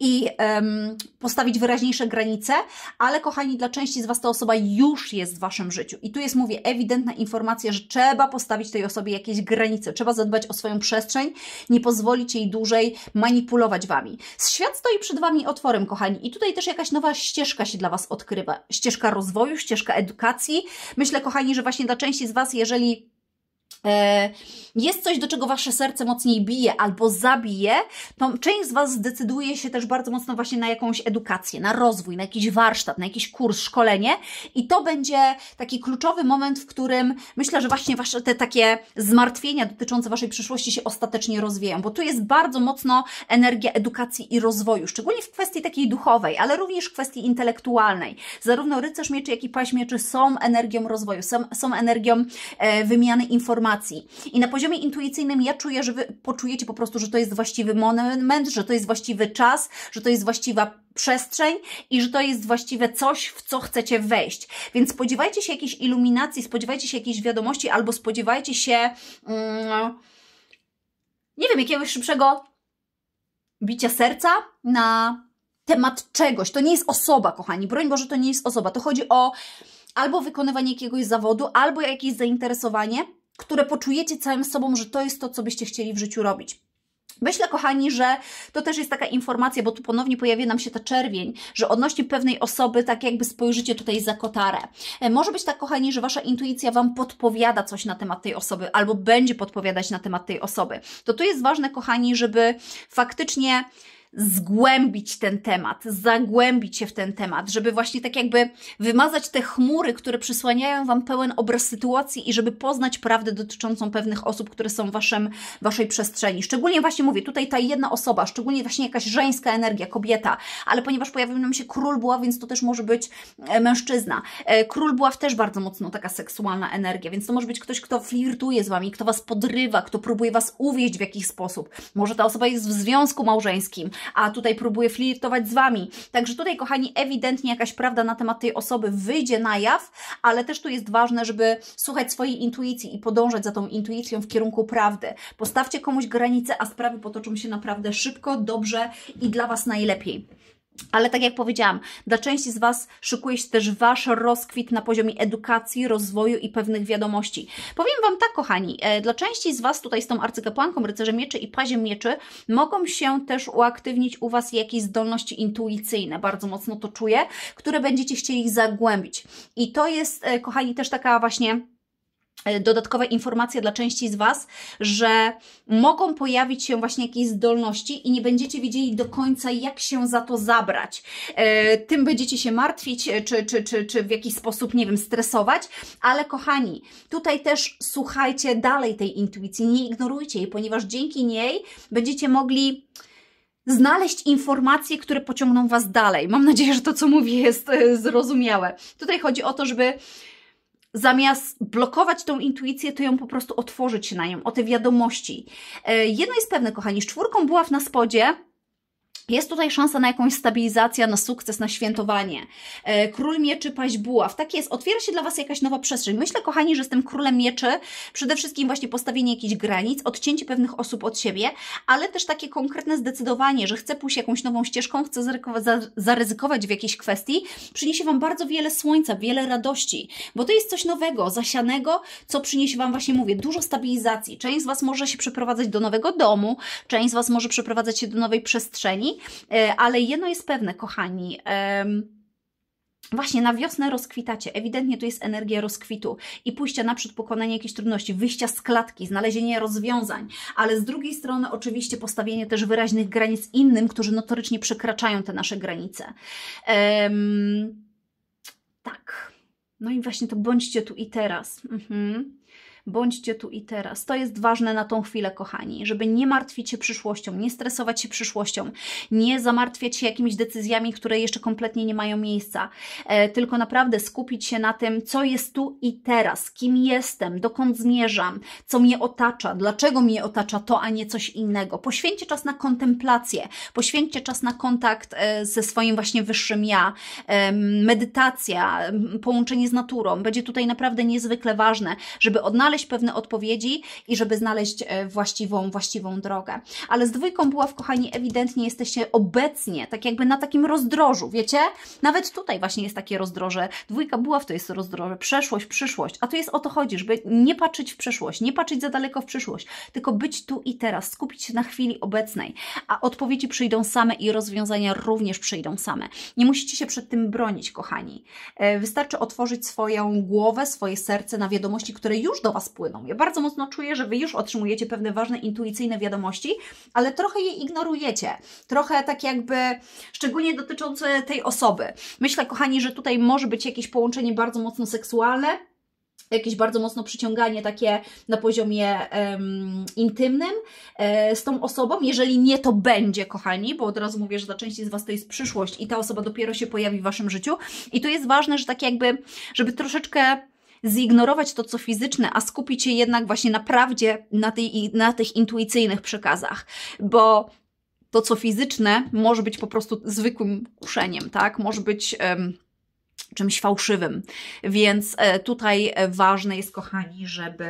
i um, postawić wyraźniejsze granice, ale kochani, dla części z Was ta osoba już jest w Waszym życiu i tu jest, mówię, ewidentna informacja, że trzeba postawić tej osobie jakieś granice, trzeba zadbać o swoją przestrzeń, nie pozwolić jej dłużej manipulować Wami. Świat stoi przed Wami otworem, kochani. I tutaj też jakaś nowa ścieżka się dla Was odkrywa. Ścieżka rozwoju, ścieżka edukacji. Myślę, kochani, że właśnie dla części z Was, jeżeli E, jest coś, do czego wasze serce mocniej bije albo zabije, to część z was zdecyduje się też bardzo mocno właśnie na jakąś edukację, na rozwój, na jakiś warsztat, na jakiś kurs, szkolenie i to będzie taki kluczowy moment, w którym myślę, że właśnie wasze te takie zmartwienia dotyczące waszej przyszłości się ostatecznie rozwieją, bo tu jest bardzo mocno energia edukacji i rozwoju, szczególnie w kwestii takiej duchowej, ale również w kwestii intelektualnej. Zarówno rycerz mieczy, jak i paść mieczy są energią rozwoju, są, są energią e, wymiany informacji, informacji. I na poziomie intuicyjnym ja czuję, że Wy poczujecie po prostu, że to jest właściwy moment, że to jest właściwy czas, że to jest właściwa przestrzeń i że to jest właściwe coś, w co chcecie wejść. Więc spodziewajcie się jakiejś iluminacji, spodziewajcie się jakiejś wiadomości albo spodziewajcie się, mm, nie wiem, jakiegoś szybszego bicia serca na temat czegoś. To nie jest osoba, kochani. Broń Boże, to nie jest osoba. To chodzi o albo wykonywanie jakiegoś zawodu, albo jakieś zainteresowanie, które poczujecie całym sobą, że to jest to, co byście chcieli w życiu robić. Myślę, kochani, że to też jest taka informacja, bo tu ponownie pojawia nam się ta czerwień, że odnośnie pewnej osoby, tak jakby spojrzycie tutaj za kotarę. E, może być tak, kochani, że Wasza intuicja Wam podpowiada coś na temat tej osoby, albo będzie podpowiadać na temat tej osoby. To tu jest ważne, kochani, żeby faktycznie zgłębić ten temat, zagłębić się w ten temat, żeby właśnie tak jakby wymazać te chmury, które przysłaniają Wam pełen obraz sytuacji i żeby poznać prawdę dotyczącą pewnych osób, które są w waszym, Waszej przestrzeni. Szczególnie właśnie mówię, tutaj ta jedna osoba, szczególnie właśnie jakaś żeńska energia, kobieta, ale ponieważ pojawił nam się król buław, więc to też może być e, mężczyzna. E, król buław też bardzo mocno taka seksualna energia, więc to może być ktoś, kto flirtuje z Wami, kto Was podrywa, kto próbuje Was uwieść w jakiś sposób. Może ta osoba jest w związku małżeńskim, a tutaj próbuje flirtować z Wami. Także tutaj, kochani, ewidentnie jakaś prawda na temat tej osoby wyjdzie na jaw, ale też tu jest ważne, żeby słuchać swojej intuicji i podążać za tą intuicją w kierunku prawdy. Postawcie komuś granicę, a sprawy potoczą się naprawdę szybko, dobrze i dla Was najlepiej. Ale tak jak powiedziałam, dla części z Was szykuje się też Wasz rozkwit na poziomie edukacji, rozwoju i pewnych wiadomości. Powiem Wam tak, kochani, e, dla części z Was tutaj z tą arcykapłanką, rycerzem mieczy i paziem mieczy mogą się też uaktywnić u Was jakieś zdolności intuicyjne, bardzo mocno to czuję, które będziecie chcieli zagłębić. I to jest, e, kochani, też taka właśnie E, Dodatkowa informacja dla części z Was, że mogą pojawić się właśnie jakieś zdolności i nie będziecie wiedzieli do końca, jak się za to zabrać. E, tym będziecie się martwić, e, czy, czy, czy, czy w jakiś sposób, nie wiem, stresować, ale kochani, tutaj też słuchajcie dalej tej intuicji, nie ignorujcie jej, ponieważ dzięki niej będziecie mogli znaleźć informacje, które pociągną Was dalej. Mam nadzieję, że to, co mówię, jest zrozumiałe. Tutaj chodzi o to, żeby zamiast blokować tą intuicję, to ją po prostu otworzyć na nią, o te wiadomości. E, jedno jest pewne, kochani, z czwórką była w na spodzie, jest tutaj szansa na jakąś stabilizację, na sukces, na świętowanie. E, król mieczy, paść buław. Tak jest, otwiera się dla Was jakaś nowa przestrzeń. Myślę, kochani, że z tym królem mieczy przede wszystkim właśnie postawienie jakichś granic, odcięcie pewnych osób od siebie, ale też takie konkretne zdecydowanie, że chcę pójść jakąś nową ścieżką, chcę zaryzykować w jakiejś kwestii, przyniesie Wam bardzo wiele słońca, wiele radości, bo to jest coś nowego, zasianego, co przyniesie Wam właśnie, mówię, dużo stabilizacji. Część z Was może się przeprowadzać do nowego domu, część z Was może przeprowadzać się do nowej przestrzeni, E, ale jedno jest pewne, kochani. Właśnie na wiosnę rozkwitacie. Ewidentnie to jest energia rozkwitu i pójścia naprzód, pokonanie jakichś trudności, wyjścia z klatki, znalezienie rozwiązań, ale z drugiej strony oczywiście postawienie też wyraźnych granic innym, którzy notorycznie przekraczają te nasze granice. Um, tak. No i właśnie to bądźcie tu i teraz. Mhm bądźcie tu i teraz. To jest ważne na tą chwilę, kochani, żeby nie martwić się przyszłością, nie stresować się przyszłością, nie zamartwiać się jakimiś decyzjami, które jeszcze kompletnie nie mają miejsca, e, tylko naprawdę skupić się na tym, co jest tu i teraz, kim jestem, dokąd zmierzam, co mnie otacza, dlaczego mnie otacza to, a nie coś innego. Poświęćcie czas na kontemplację, poświęćcie czas na kontakt e, ze swoim właśnie wyższym ja, e, medytacja, połączenie z naturą. Będzie tutaj naprawdę niezwykle ważne, żeby odnaleźć znaleźć pewne odpowiedzi i żeby znaleźć e, właściwą, właściwą drogę. Ale z dwójką buław, kochani, ewidentnie jesteście obecnie, tak jakby na takim rozdrożu, wiecie? Nawet tutaj właśnie jest takie rozdroże. Dwójka buław to jest rozdroże, przeszłość, przyszłość. A tu jest o to chodzi, żeby nie patrzeć w przeszłość, nie patrzeć za daleko w przyszłość, tylko być tu i teraz, skupić się na chwili obecnej. A odpowiedzi przyjdą same i rozwiązania również przyjdą same. Nie musicie się przed tym bronić, kochani. E, wystarczy otworzyć swoją głowę, swoje serce na wiadomości, które już do Was spłyną. Ja bardzo mocno czuję, że Wy już otrzymujecie pewne ważne, intuicyjne wiadomości, ale trochę je ignorujecie. Trochę tak jakby, szczególnie dotyczące tej osoby. Myślę, kochani, że tutaj może być jakieś połączenie bardzo mocno seksualne, jakieś bardzo mocno przyciąganie takie na poziomie um, intymnym e, z tą osobą. Jeżeli nie, to będzie, kochani, bo od razu mówię, że dla części z Was to jest przyszłość i ta osoba dopiero się pojawi w Waszym życiu. I to jest ważne, że tak jakby, żeby troszeczkę zignorować to, co fizyczne, a skupić się jednak właśnie na prawdzie, na, tej, na tych intuicyjnych przekazach, bo to, co fizyczne, może być po prostu zwykłym kuszeniem, tak? Może być. Um, czymś fałszywym. Więc e, tutaj e, ważne jest, kochani, żeby,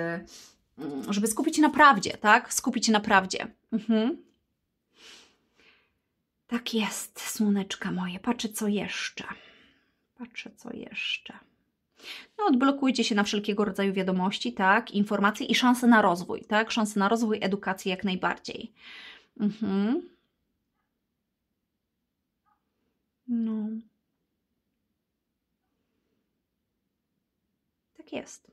mm, żeby skupić się na prawdzie, tak? Skupić się na prawdzie. Mhm. Tak jest, słoneczka moje. Patrzę, co jeszcze. Patrzę, co jeszcze. No, odblokujcie się na wszelkiego rodzaju wiadomości, tak, informacje i szanse na rozwój, tak, szanse na rozwój edukacji jak najbardziej. Mhm. No. Tak jest.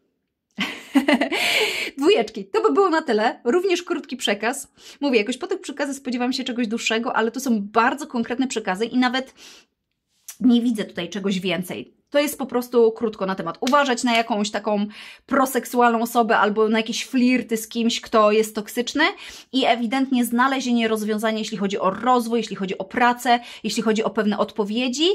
Dwójeczki, to by było na tyle. Również krótki przekaz. Mówię, jakoś po tych przekazach spodziewam się czegoś dłuższego, ale to są bardzo konkretne przekazy i nawet nie widzę tutaj czegoś więcej. To jest po prostu krótko na temat. Uważać na jakąś taką proseksualną osobę albo na jakieś flirty z kimś, kto jest toksyczny i ewidentnie znalezienie rozwiązania, jeśli chodzi o rozwój, jeśli chodzi o pracę, jeśli chodzi o pewne odpowiedzi,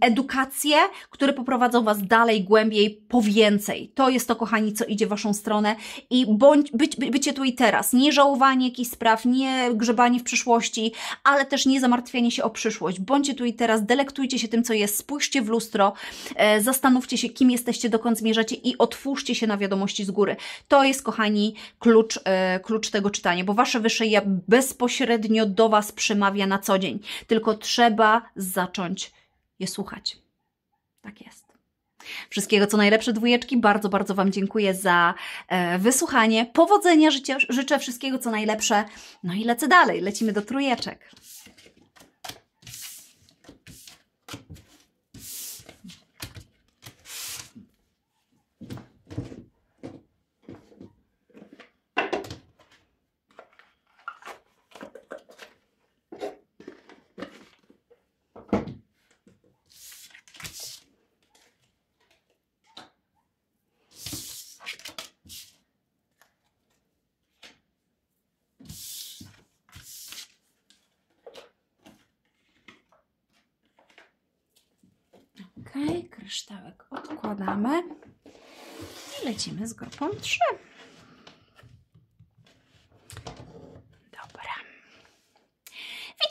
edukację, które poprowadzą Was dalej, głębiej, po więcej. To jest to, kochani, co idzie w Waszą stronę i bądź, być, by, bycie tu i teraz. Nie żałowanie jakichś spraw, nie grzebanie w przyszłości, ale też nie zamartwianie się o przyszłość. Bądźcie tu i teraz, delektujcie się tym, co jest, spójrzcie w lustro, lustro, e, zastanówcie się, kim jesteście, dokąd zmierzacie i otwórzcie się na wiadomości z góry. To jest, kochani, klucz, e, klucz tego czytania, bo Wasze Wyższe Ja bezpośrednio do Was przemawia na co dzień, tylko trzeba zacząć je słuchać. Tak jest. Wszystkiego co najlepsze dwójeczki. Bardzo, bardzo Wam dziękuję za e, wysłuchanie. Powodzenia życie, życzę wszystkiego co najlepsze. No i lecę dalej. Lecimy do trójeczek. lecimy z grupą 3.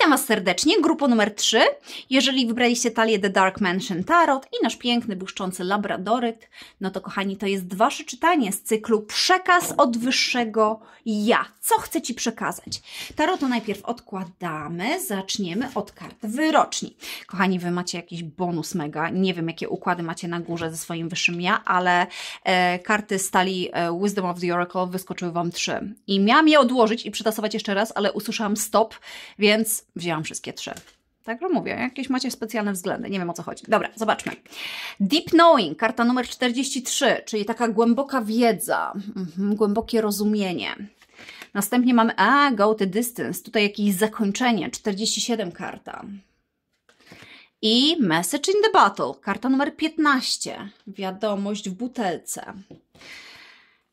Witam Was serdecznie, grupo numer 3. Jeżeli wybraliście talię The Dark Mansion Tarot i nasz piękny, błyszczący labradoryt, no to kochani, to jest Wasze czytanie z cyklu Przekaz od Wyższego Ja. Co chcę Ci przekazać? Tarot to najpierw odkładamy, zaczniemy od kart wyroczni. Kochani, Wy macie jakiś bonus mega, nie wiem jakie układy macie na górze ze swoim Wyższym Ja, ale e, karty stali e, Wisdom of the Oracle wyskoczyły Wam trzy. I miałam je odłożyć i przytasować jeszcze raz, ale usłyszałam stop, więc wzięłam wszystkie trzy. Także mówię, jakieś macie specjalne względy, nie wiem o co chodzi. Dobra, zobaczmy. Deep Knowing, karta numer 43, czyli taka głęboka wiedza, mhm, głębokie rozumienie. Następnie mamy, a, go the distance, tutaj jakieś zakończenie, 47 karta. I Message in the Bottle, karta numer 15, wiadomość w butelce.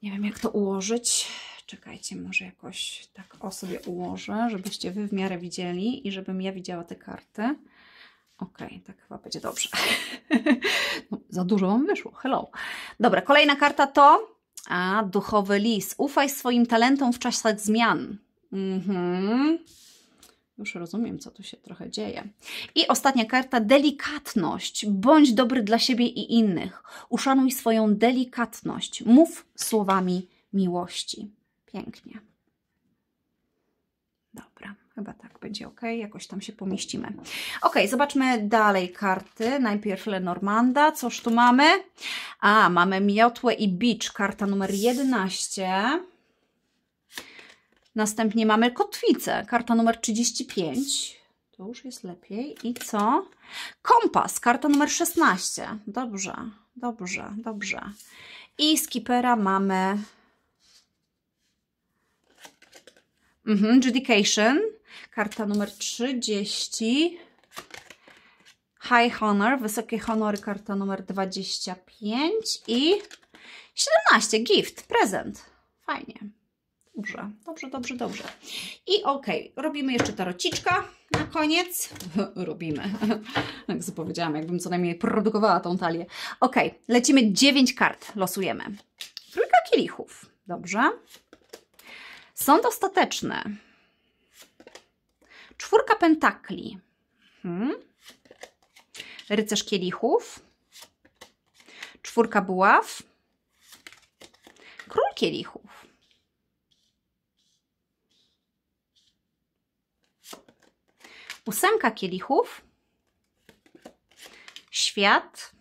Nie wiem jak to ułożyć. Czekajcie, może jakoś tak o sobie ułożę, żebyście Wy w miarę widzieli i żebym ja widziała te karty. Okej, okay, tak chyba będzie dobrze. no, za dużo Wam wyszło, hello. Dobra, kolejna karta to a, duchowy lis. Ufaj swoim talentom w czasach zmian. Mhm. Już rozumiem, co tu się trochę dzieje. I ostatnia karta, delikatność. Bądź dobry dla siebie i innych. Uszanuj swoją delikatność. Mów słowami miłości. Pięknie. Dobra, chyba tak będzie ok, jakoś tam się pomieścimy. Ok, zobaczmy dalej karty. Najpierw Lenormanda, coż tu mamy? A, mamy Miotłę i beach. karta numer 11. Następnie mamy Kotwicę, karta numer 35. To już jest lepiej. I co? Kompas, karta numer 16. Dobrze, dobrze, dobrze. I skipera mamy Mhm, Judication, karta numer 30. High Honor, wysokie honory, karta numer 25 i 17, gift, prezent. Fajnie. Dobrze, dobrze, dobrze, dobrze. I ok, robimy jeszcze tarociczka na koniec. robimy. Jak zapowiedziałam, jakbym co najmniej produkowała tą talię. Ok, lecimy 9 kart, losujemy. Trójka kielichów, dobrze. Sąd ostateczny. Czwórka pentakli. Hmm. Rycerz kielichów. Czwórka buław. Król kielichów. Ósemka kielichów. Świat.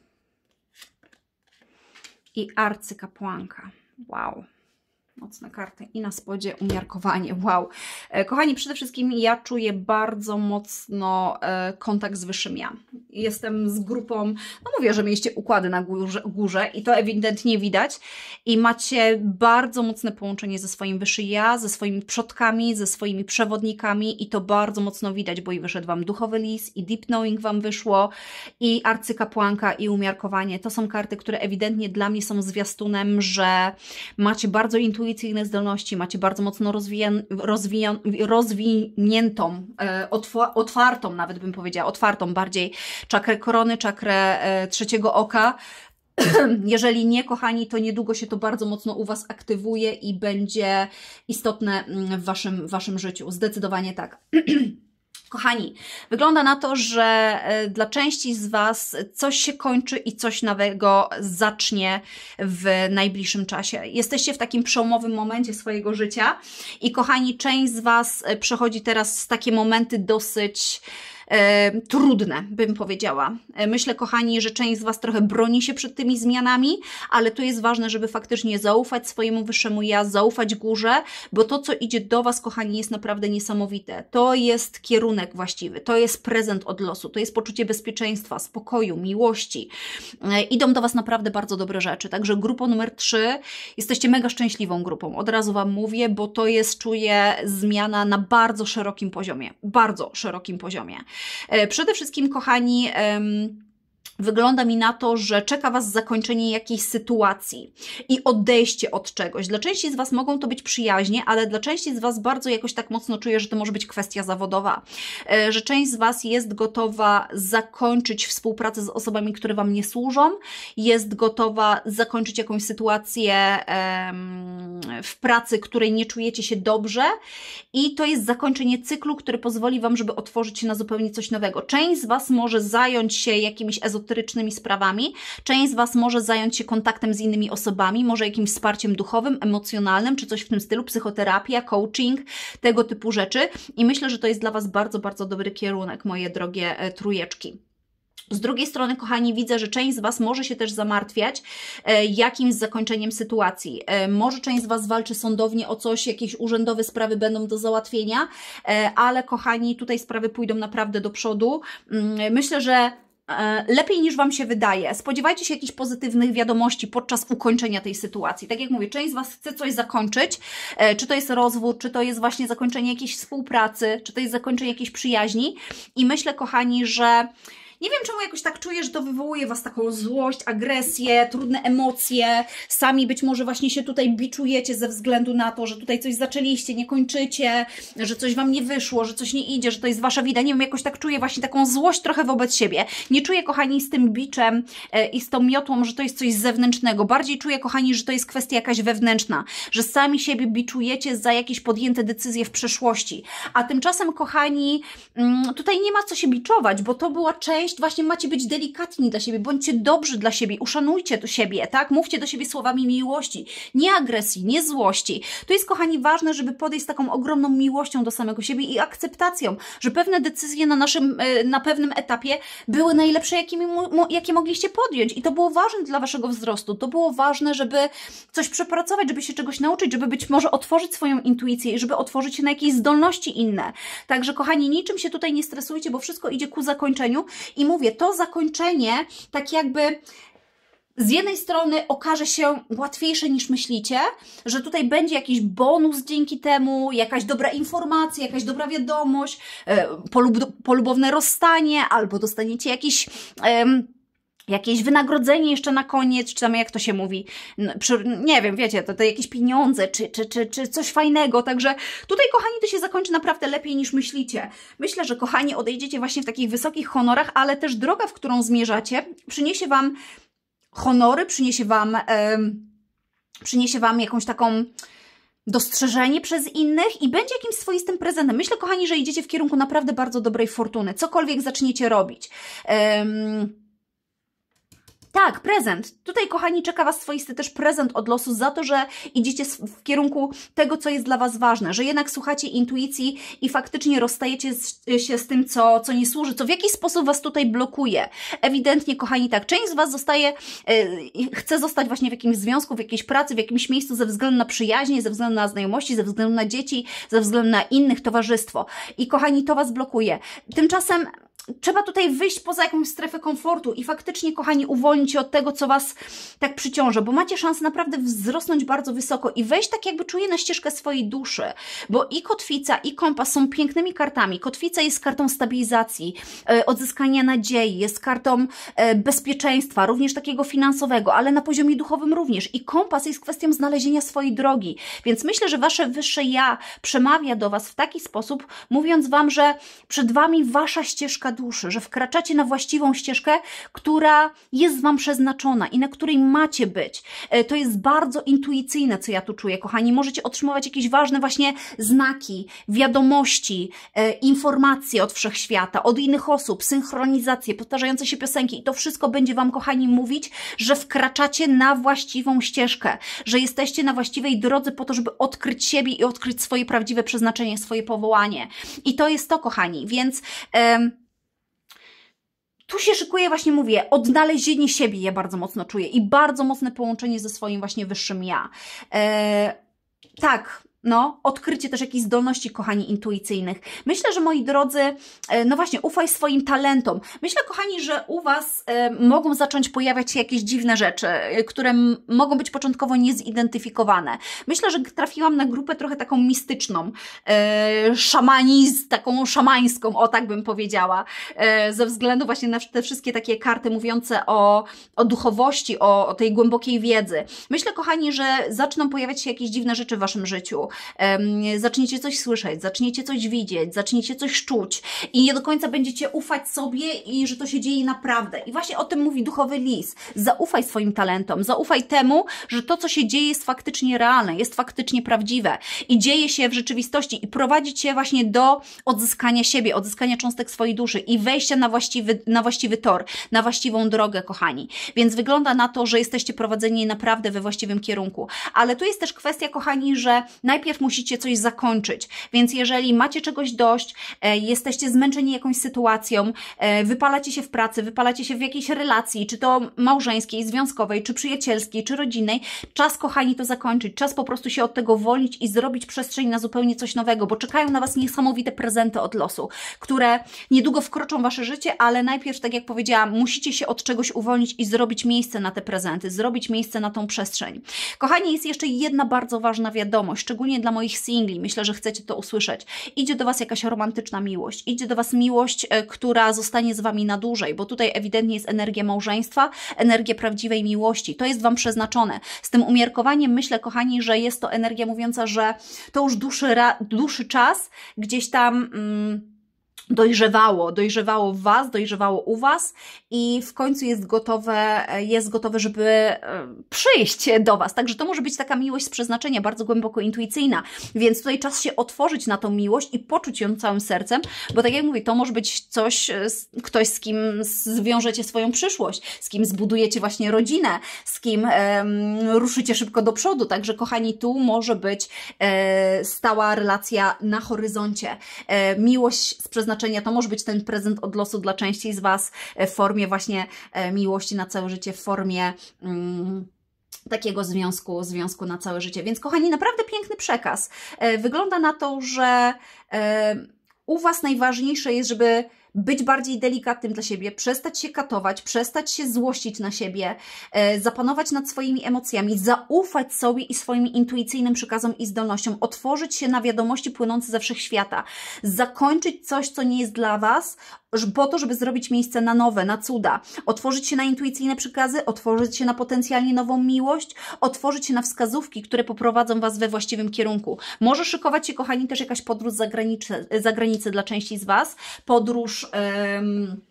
I arcykapłanka. Wow mocne karty i na spodzie umiarkowanie, wow. E, kochani, przede wszystkim ja czuję bardzo mocno e, kontakt z wyższym ja. Jestem z grupą, no mówię, że mieliście układy na górze, górze i to ewidentnie widać i macie bardzo mocne połączenie ze swoim wyższym ja, ze swoimi przodkami, ze swoimi przewodnikami i to bardzo mocno widać, bo i wyszedł Wam duchowy lis i deep knowing Wam wyszło i arcykapłanka i umiarkowanie. To są karty, które ewidentnie dla mnie są zwiastunem, że macie bardzo intuicyjne intuicyjne zdolności, macie bardzo mocno rozwijan, rozwijan, rozwiniętą, e, otwartą nawet bym powiedziała, otwartą bardziej czakrę korony, czakrę e, trzeciego oka. Jeżeli nie, kochani, to niedługo się to bardzo mocno u Was aktywuje i będzie istotne mm, w Waszym, waszym życiu. Zdecydowanie tak. Kochani, wygląda na to, że e, dla części z Was coś się kończy i coś nowego zacznie w najbliższym czasie. Jesteście w takim przełomowym momencie swojego życia i kochani, część z Was e, przechodzi teraz takie momenty dosyć e, trudne, bym powiedziała. E, myślę, kochani, że część z Was trochę broni się przed tymi zmianami, ale tu jest ważne, żeby faktycznie zaufać swojemu wyższemu ja, zaufać górze, bo to, co idzie do Was, kochani, jest naprawdę niesamowite. To jest kierunek właściwy, to jest prezent od losu, to jest poczucie bezpieczeństwa, spokoju, miłości. E, idą do Was naprawdę bardzo dobre rzeczy, także grupa numer 3, jesteście mega szczęśliwą grupą, od razu Wam mówię, bo to jest, czuję, zmiana na bardzo szerokim poziomie, bardzo szerokim poziomie. E, przede wszystkim, kochani, Wygląda mi na to, że czeka Was zakończenie jakiejś sytuacji i odejście od czegoś. Dla części z Was mogą to być przyjaźnie, ale dla części z Was bardzo jakoś tak mocno czuję, że to może być kwestia zawodowa. E, że część z Was jest gotowa zakończyć współpracę z osobami, które Wam nie służą, jest gotowa zakończyć jakąś sytuację w pracy, której nie czujecie się dobrze i to jest zakończenie cyklu, który pozwoli Wam, żeby otworzyć się na zupełnie coś nowego. Część z Was może zająć się jakimiś ezoterycznymi ezoterycznymi sprawami. Część z Was może zająć się kontaktem z innymi osobami, może jakimś wsparciem duchowym, emocjonalnym, czy coś w tym stylu, psychoterapia, coaching, tego typu rzeczy. I myślę, że to jest dla Was bardzo, bardzo dobry kierunek, moje drogie e, trujeczki. Z drugiej strony, kochani, widzę, że część z Was może się też zamartwiać e, jakimś zakończeniem sytuacji. E, może część z Was walczy sądownie o coś, jakieś urzędowe sprawy będą do załatwienia, e, ale kochani, tutaj sprawy pójdą naprawdę do przodu. Mm, myślę, że E, lepiej niż Wam się wydaje. Spodziewajcie się jakichś pozytywnych wiadomości podczas ukończenia tej sytuacji. Tak jak mówię, część z Was chce coś zakończyć, e, czy to jest rozwód, czy to jest właśnie zakończenie jakiejś współpracy, czy to jest zakończenie jakiejś przyjaźni i myślę, kochani, że nie wiem, czemu jakoś tak czuję, że to wywołuje Was taką złość, agresję, trudne emocje. Sami być może właśnie się tutaj biczujecie ze względu na to, że tutaj coś zaczęliście, nie kończycie, że coś Wam nie wyszło, że coś nie idzie, że to jest Wasza wina. Nie wiem, jakoś tak czuję właśnie taką złość trochę wobec siebie. Nie czuję, kochani, z tym biczem e, i z tą miotłą, że to jest coś zewnętrznego. Bardziej czuję, kochani, że to jest kwestia jakaś wewnętrzna, że sami siebie biczujecie za jakieś podjęte decyzje w przeszłości. A tymczasem, kochani, mm, tutaj nie ma co się biczować, bo to była część właśnie macie być delikatni dla siebie, bądźcie dobrzy dla siebie, uszanujcie to siebie, tak? Mówcie do siebie słowami miłości, nie agresji, nie złości. To jest, kochani, ważne, żeby podejść z taką ogromną miłością do samego siebie i akceptacją, że pewne decyzje na naszym, e, na pewnym etapie były najlepsze, jakimi, jakie mogliście podjąć i to było ważne dla waszego wzrostu, to było ważne, żeby coś przepracować, żeby się czegoś nauczyć, żeby być może otworzyć swoją intuicję i żeby otworzyć się na jakieś zdolności inne. Także, kochani, niczym się tutaj nie stresujcie, bo wszystko idzie ku zakończeniu i mówię, to zakończenie, tak jakby z jednej strony okaże się łatwiejsze niż myślicie, że tutaj będzie jakiś bonus dzięki temu, jakaś dobra informacja, jakaś dobra wiadomość, e, polubowne rozstanie, albo dostaniecie jakiś. Um jakieś wynagrodzenie jeszcze na koniec, czy tam jak to się mówi, przy, nie wiem, wiecie, to, to jakieś pieniądze, czy, czy, czy, czy coś fajnego, także tutaj, kochani, to się zakończy naprawdę lepiej niż myślicie. Myślę, że, kochani, odejdziecie właśnie w takich wysokich honorach, ale też droga, w którą zmierzacie, przyniesie Wam honory, przyniesie Wam, przyniesie wam jakąś taką dostrzeżenie przez innych i będzie jakimś swoistym prezentem. Myślę, kochani, że idziecie w kierunku naprawdę bardzo dobrej fortuny. Cokolwiek zaczniecie robić. Um, tak, prezent. Tutaj, kochani, czeka Was swoisty też prezent od losu za to, że idziecie w kierunku tego, co jest dla Was ważne, że jednak słuchacie intuicji i faktycznie rozstajecie z, się z tym, co, co nie służy, co w jakiś sposób Was tutaj blokuje. Ewidentnie, kochani, tak, część z Was zostaje, yy, chce zostać właśnie w jakimś związku, w jakiejś pracy, w jakimś miejscu ze względu na przyjaźnie, ze względu na znajomości, ze względu na dzieci, ze względu na innych, towarzystwo. I, kochani, to Was blokuje. Tymczasem trzeba tutaj wyjść poza jakąś strefę komfortu i faktycznie, kochani, uwolnić się od tego, co Was tak przyciąża, bo macie szansę naprawdę wzrosnąć bardzo wysoko i wejść tak jakby czuje na ścieżkę swojej duszy, bo i kotwica, i kompas są pięknymi kartami. Kotwica jest kartą stabilizacji, e, odzyskania nadziei, jest kartą e, bezpieczeństwa, również takiego finansowego, ale na poziomie duchowym również. I kompas jest kwestią znalezienia swojej drogi, więc myślę, że Wasze wyższe ja przemawia do Was w taki sposób, mówiąc Wam, że przed Wami Wasza ścieżka ścieżka duszy, że wkraczacie na właściwą ścieżkę, która jest Wam przeznaczona i na której macie być. E, to jest bardzo intuicyjne, co ja tu czuję, kochani. Możecie otrzymywać jakieś ważne właśnie znaki, wiadomości, e, informacje od wszechświata, od innych osób, synchronizacje, powtarzające się piosenki i to wszystko będzie Wam, kochani, mówić, że wkraczacie na właściwą ścieżkę, że jesteście na właściwej drodze po to, żeby odkryć siebie i odkryć swoje prawdziwe przeznaczenie, swoje powołanie. I to jest to, kochani, więc... Ym, tu się szykuje, właśnie mówię, odnalezienie siebie ja bardzo mocno czuję i bardzo mocne połączenie ze swoim właśnie wyższym ja. E, tak, no, odkrycie też jakichś zdolności, kochani, intuicyjnych. Myślę, że moi drodzy, e, no właśnie, ufaj swoim talentom. Myślę, kochani, że u Was e, mogą zacząć pojawiać się jakieś dziwne rzeczy, e, które mogą być początkowo niezidentyfikowane. Myślę, że trafiłam na grupę trochę taką mistyczną, szamaniz, taką szamańską, o tak bym powiedziała, ze względu właśnie na te wszystkie takie karty mówiące o, o duchowości, o, o tej głębokiej wiedzy. Myślę, kochani, że zaczną pojawiać się jakieś dziwne rzeczy w Waszym życiu zaczniecie coś słyszeć, zaczniecie coś widzieć, zaczniecie coś czuć i nie do końca będziecie ufać sobie i że to się dzieje naprawdę. I właśnie o tym mówi duchowy lis. Zaufaj swoim talentom, zaufaj temu, że to, co się dzieje jest faktycznie realne, jest faktycznie prawdziwe i dzieje się w rzeczywistości i prowadzi Cię właśnie do odzyskania siebie, odzyskania cząstek swojej duszy i wejścia na właściwy, na właściwy tor, na właściwą drogę, kochani. Więc wygląda na to, że jesteście prowadzeni naprawdę we właściwym kierunku. Ale tu jest też kwestia, kochani, że najpierw najpierw musicie coś zakończyć. Więc jeżeli macie czegoś dość, e, jesteście zmęczeni jakąś sytuacją, e, wypalacie się w pracy, wypalacie się w jakiejś relacji, czy to małżeńskiej, związkowej, czy przyjacielskiej, czy rodzinnej, czas, kochani, to zakończyć. Czas po prostu się od tego wolić i zrobić przestrzeń na zupełnie coś nowego, bo czekają na Was niesamowite prezenty od losu, które niedługo wkroczą Wasze życie, ale najpierw, tak jak powiedziałam, musicie się od czegoś uwolnić i zrobić miejsce na te prezenty, zrobić miejsce na tą przestrzeń. Kochani, jest jeszcze jedna bardzo ważna wiadomość, szczególnie szczególnie dla moich singli, myślę, że chcecie to usłyszeć. Idzie do Was jakaś romantyczna miłość, idzie do Was miłość, e, która zostanie z Wami na dłużej, bo tutaj ewidentnie jest energia małżeństwa, energia prawdziwej miłości. To jest Wam przeznaczone. Z tym umiarkowaniem myślę, kochani, że jest to energia mówiąca, że to już dłuższy, dłuższy czas gdzieś tam... Mm, dojrzewało, dojrzewało w Was, dojrzewało u Was i w końcu jest gotowe, jest gotowe, żeby e, przyjść do Was. Także to może być taka miłość z przeznaczenia, bardzo głęboko intuicyjna, więc tutaj czas się otworzyć na tą miłość i poczuć ją całym sercem, bo tak jak mówię, to może być coś, e, ktoś z kim zwiążecie swoją przyszłość, z kim zbudujecie właśnie rodzinę, z kim um, ruszycie szybko do przodu, także kochani, tu może być e, stała relacja na horyzoncie, e, miłość z przeznaczeniem znaczenia. To może być ten prezent od losu dla części z Was e, w formie właśnie e, miłości na całe życie, w formie... Mm, takiego związku, związku na całe życie. Więc kochani, naprawdę piękny przekaz. E, wygląda na to, że u Was najważniejsze jest, żeby być bardziej delikatnym dla siebie, przestać się katować, przestać się złościć na siebie, e, zapanować nad swoimi emocjami, zaufać sobie i swoim intuicyjnym przykazom i zdolnościom, otworzyć się na wiadomości płynące ze wszechświata, zakończyć coś, co nie jest dla Was, po to, żeby zrobić miejsce na nowe, na cuda, otworzyć się na intuicyjne przykazy, otworzyć się na potencjalnie nową miłość, otworzyć się na wskazówki, które poprowadzą Was we właściwym kierunku. Może szykować się, kochani, też jakaś podróż za granicę, za granicę dla części z Was, podróż... Yy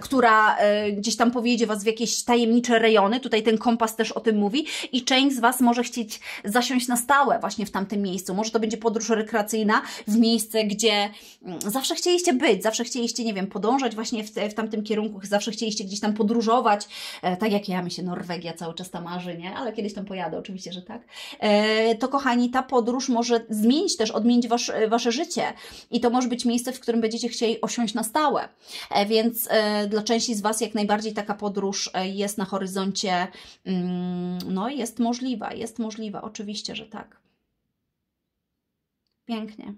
która e, gdzieś tam powiedzie Was w jakieś tajemnicze rejony, tutaj ten kompas też o tym mówi i część z Was może chcieć zasiąść na stałe właśnie w tamtym miejscu, może to będzie podróż rekreacyjna w miejsce, gdzie mm, zawsze chcieliście być, zawsze chcieliście, nie wiem, podążać właśnie w, te, w tamtym kierunku, zawsze chcieliście gdzieś tam podróżować, e, tak jak ja, mi się Norwegia cały czas tam marzy, nie? Ale kiedyś tam pojadę, oczywiście, że tak. E, to kochani, ta podróż może zmienić też, odmienić Wasze życie i to może być miejsce, w którym będziecie chcieli osiąść na stałe, więc dla części z Was jak najbardziej taka podróż e, jest na horyzoncie, mm, no jest możliwa, jest możliwa, oczywiście, że tak. Pięknie.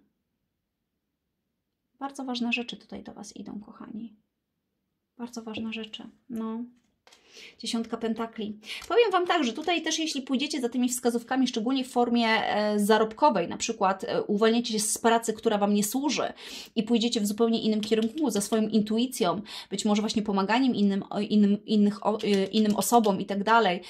Bardzo ważne rzeczy tutaj do Was idą, kochani. Bardzo ważne rzeczy. No, Dziesiątka pentakli. Powiem Wam tak, że tutaj też jeśli pójdziecie za tymi wskazówkami, szczególnie w formie e, zarobkowej, na przykład e, uwolniecie się z pracy, która Wam nie służy i pójdziecie w zupełnie innym kierunku, za swoją intuicją, być może właśnie pomaganiem innym, innym, innych, e, innym osobom i tak dalej,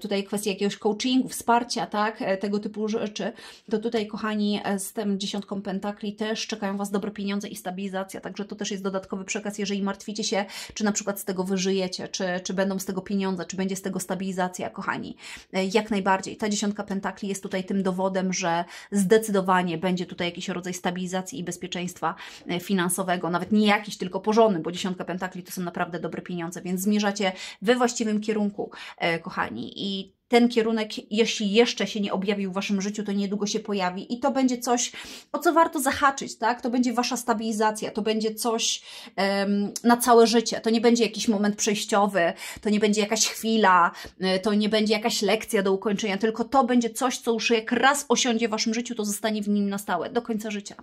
tutaj kwestia jakiegoś coachingu, wsparcia, tak, tego typu rzeczy, to tutaj kochani z tym dziesiątką pentakli też czekają Was dobre pieniądze i stabilizacja, także to też jest dodatkowy przekaz, jeżeli martwicie się, czy na przykład z tego wyżyjecie, czy, czy będą z tego tego pieniądze, czy będzie z tego stabilizacja, kochani. E, jak najbardziej. Ta dziesiątka pentakli jest tutaj tym dowodem, że zdecydowanie będzie tutaj jakiś rodzaj stabilizacji i bezpieczeństwa e, finansowego. Nawet nie jakiś, tylko porządny, bo dziesiątka pentakli to są naprawdę dobre pieniądze, więc zmierzacie we właściwym kierunku, e, kochani. I ten kierunek, jeśli jeszcze się nie objawił w Waszym życiu, to niedługo się pojawi i to będzie coś, o co warto zahaczyć, tak? To będzie Wasza stabilizacja, to będzie coś um, na całe życie, to nie będzie jakiś moment przejściowy, to nie będzie jakaś chwila, y, to nie będzie jakaś lekcja do ukończenia, tylko to będzie coś, co już jak raz osiądzie w Waszym życiu, to zostanie w nim na stałe, do końca życia.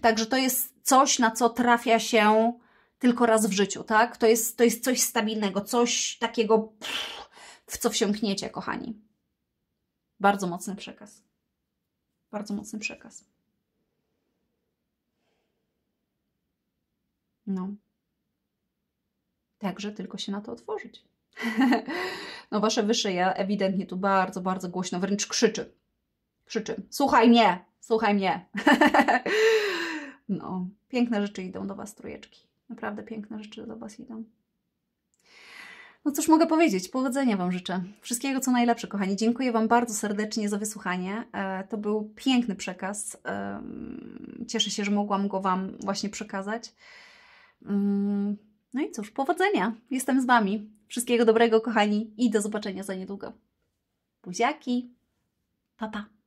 Także to jest coś, na co trafia się tylko raz w życiu, tak? To jest, to jest coś stabilnego, coś takiego... Pff, w co wsiąkniecie, kochani. Bardzo mocny przekaz. Bardzo mocny przekaz. No. Także tylko się na to otworzyć. no, wasze wyższe ja ewidentnie tu bardzo, bardzo głośno, wręcz krzyczy. Krzyczy. Słuchaj mnie! Słuchaj mnie! no, piękne rzeczy idą do was, trójeczki. Naprawdę piękne rzeczy do was idą. No cóż mogę powiedzieć, powodzenia Wam życzę. Wszystkiego co najlepsze, kochani. Dziękuję Wam bardzo serdecznie za wysłuchanie. E, to był piękny przekaz. Cieszę się, że mogłam go Wam właśnie przekazać. Mm, no i cóż, powodzenia. Jestem z Wami. Wszystkiego dobrego, kochani, i do zobaczenia za niedługo. Buziaki. Pa, pa.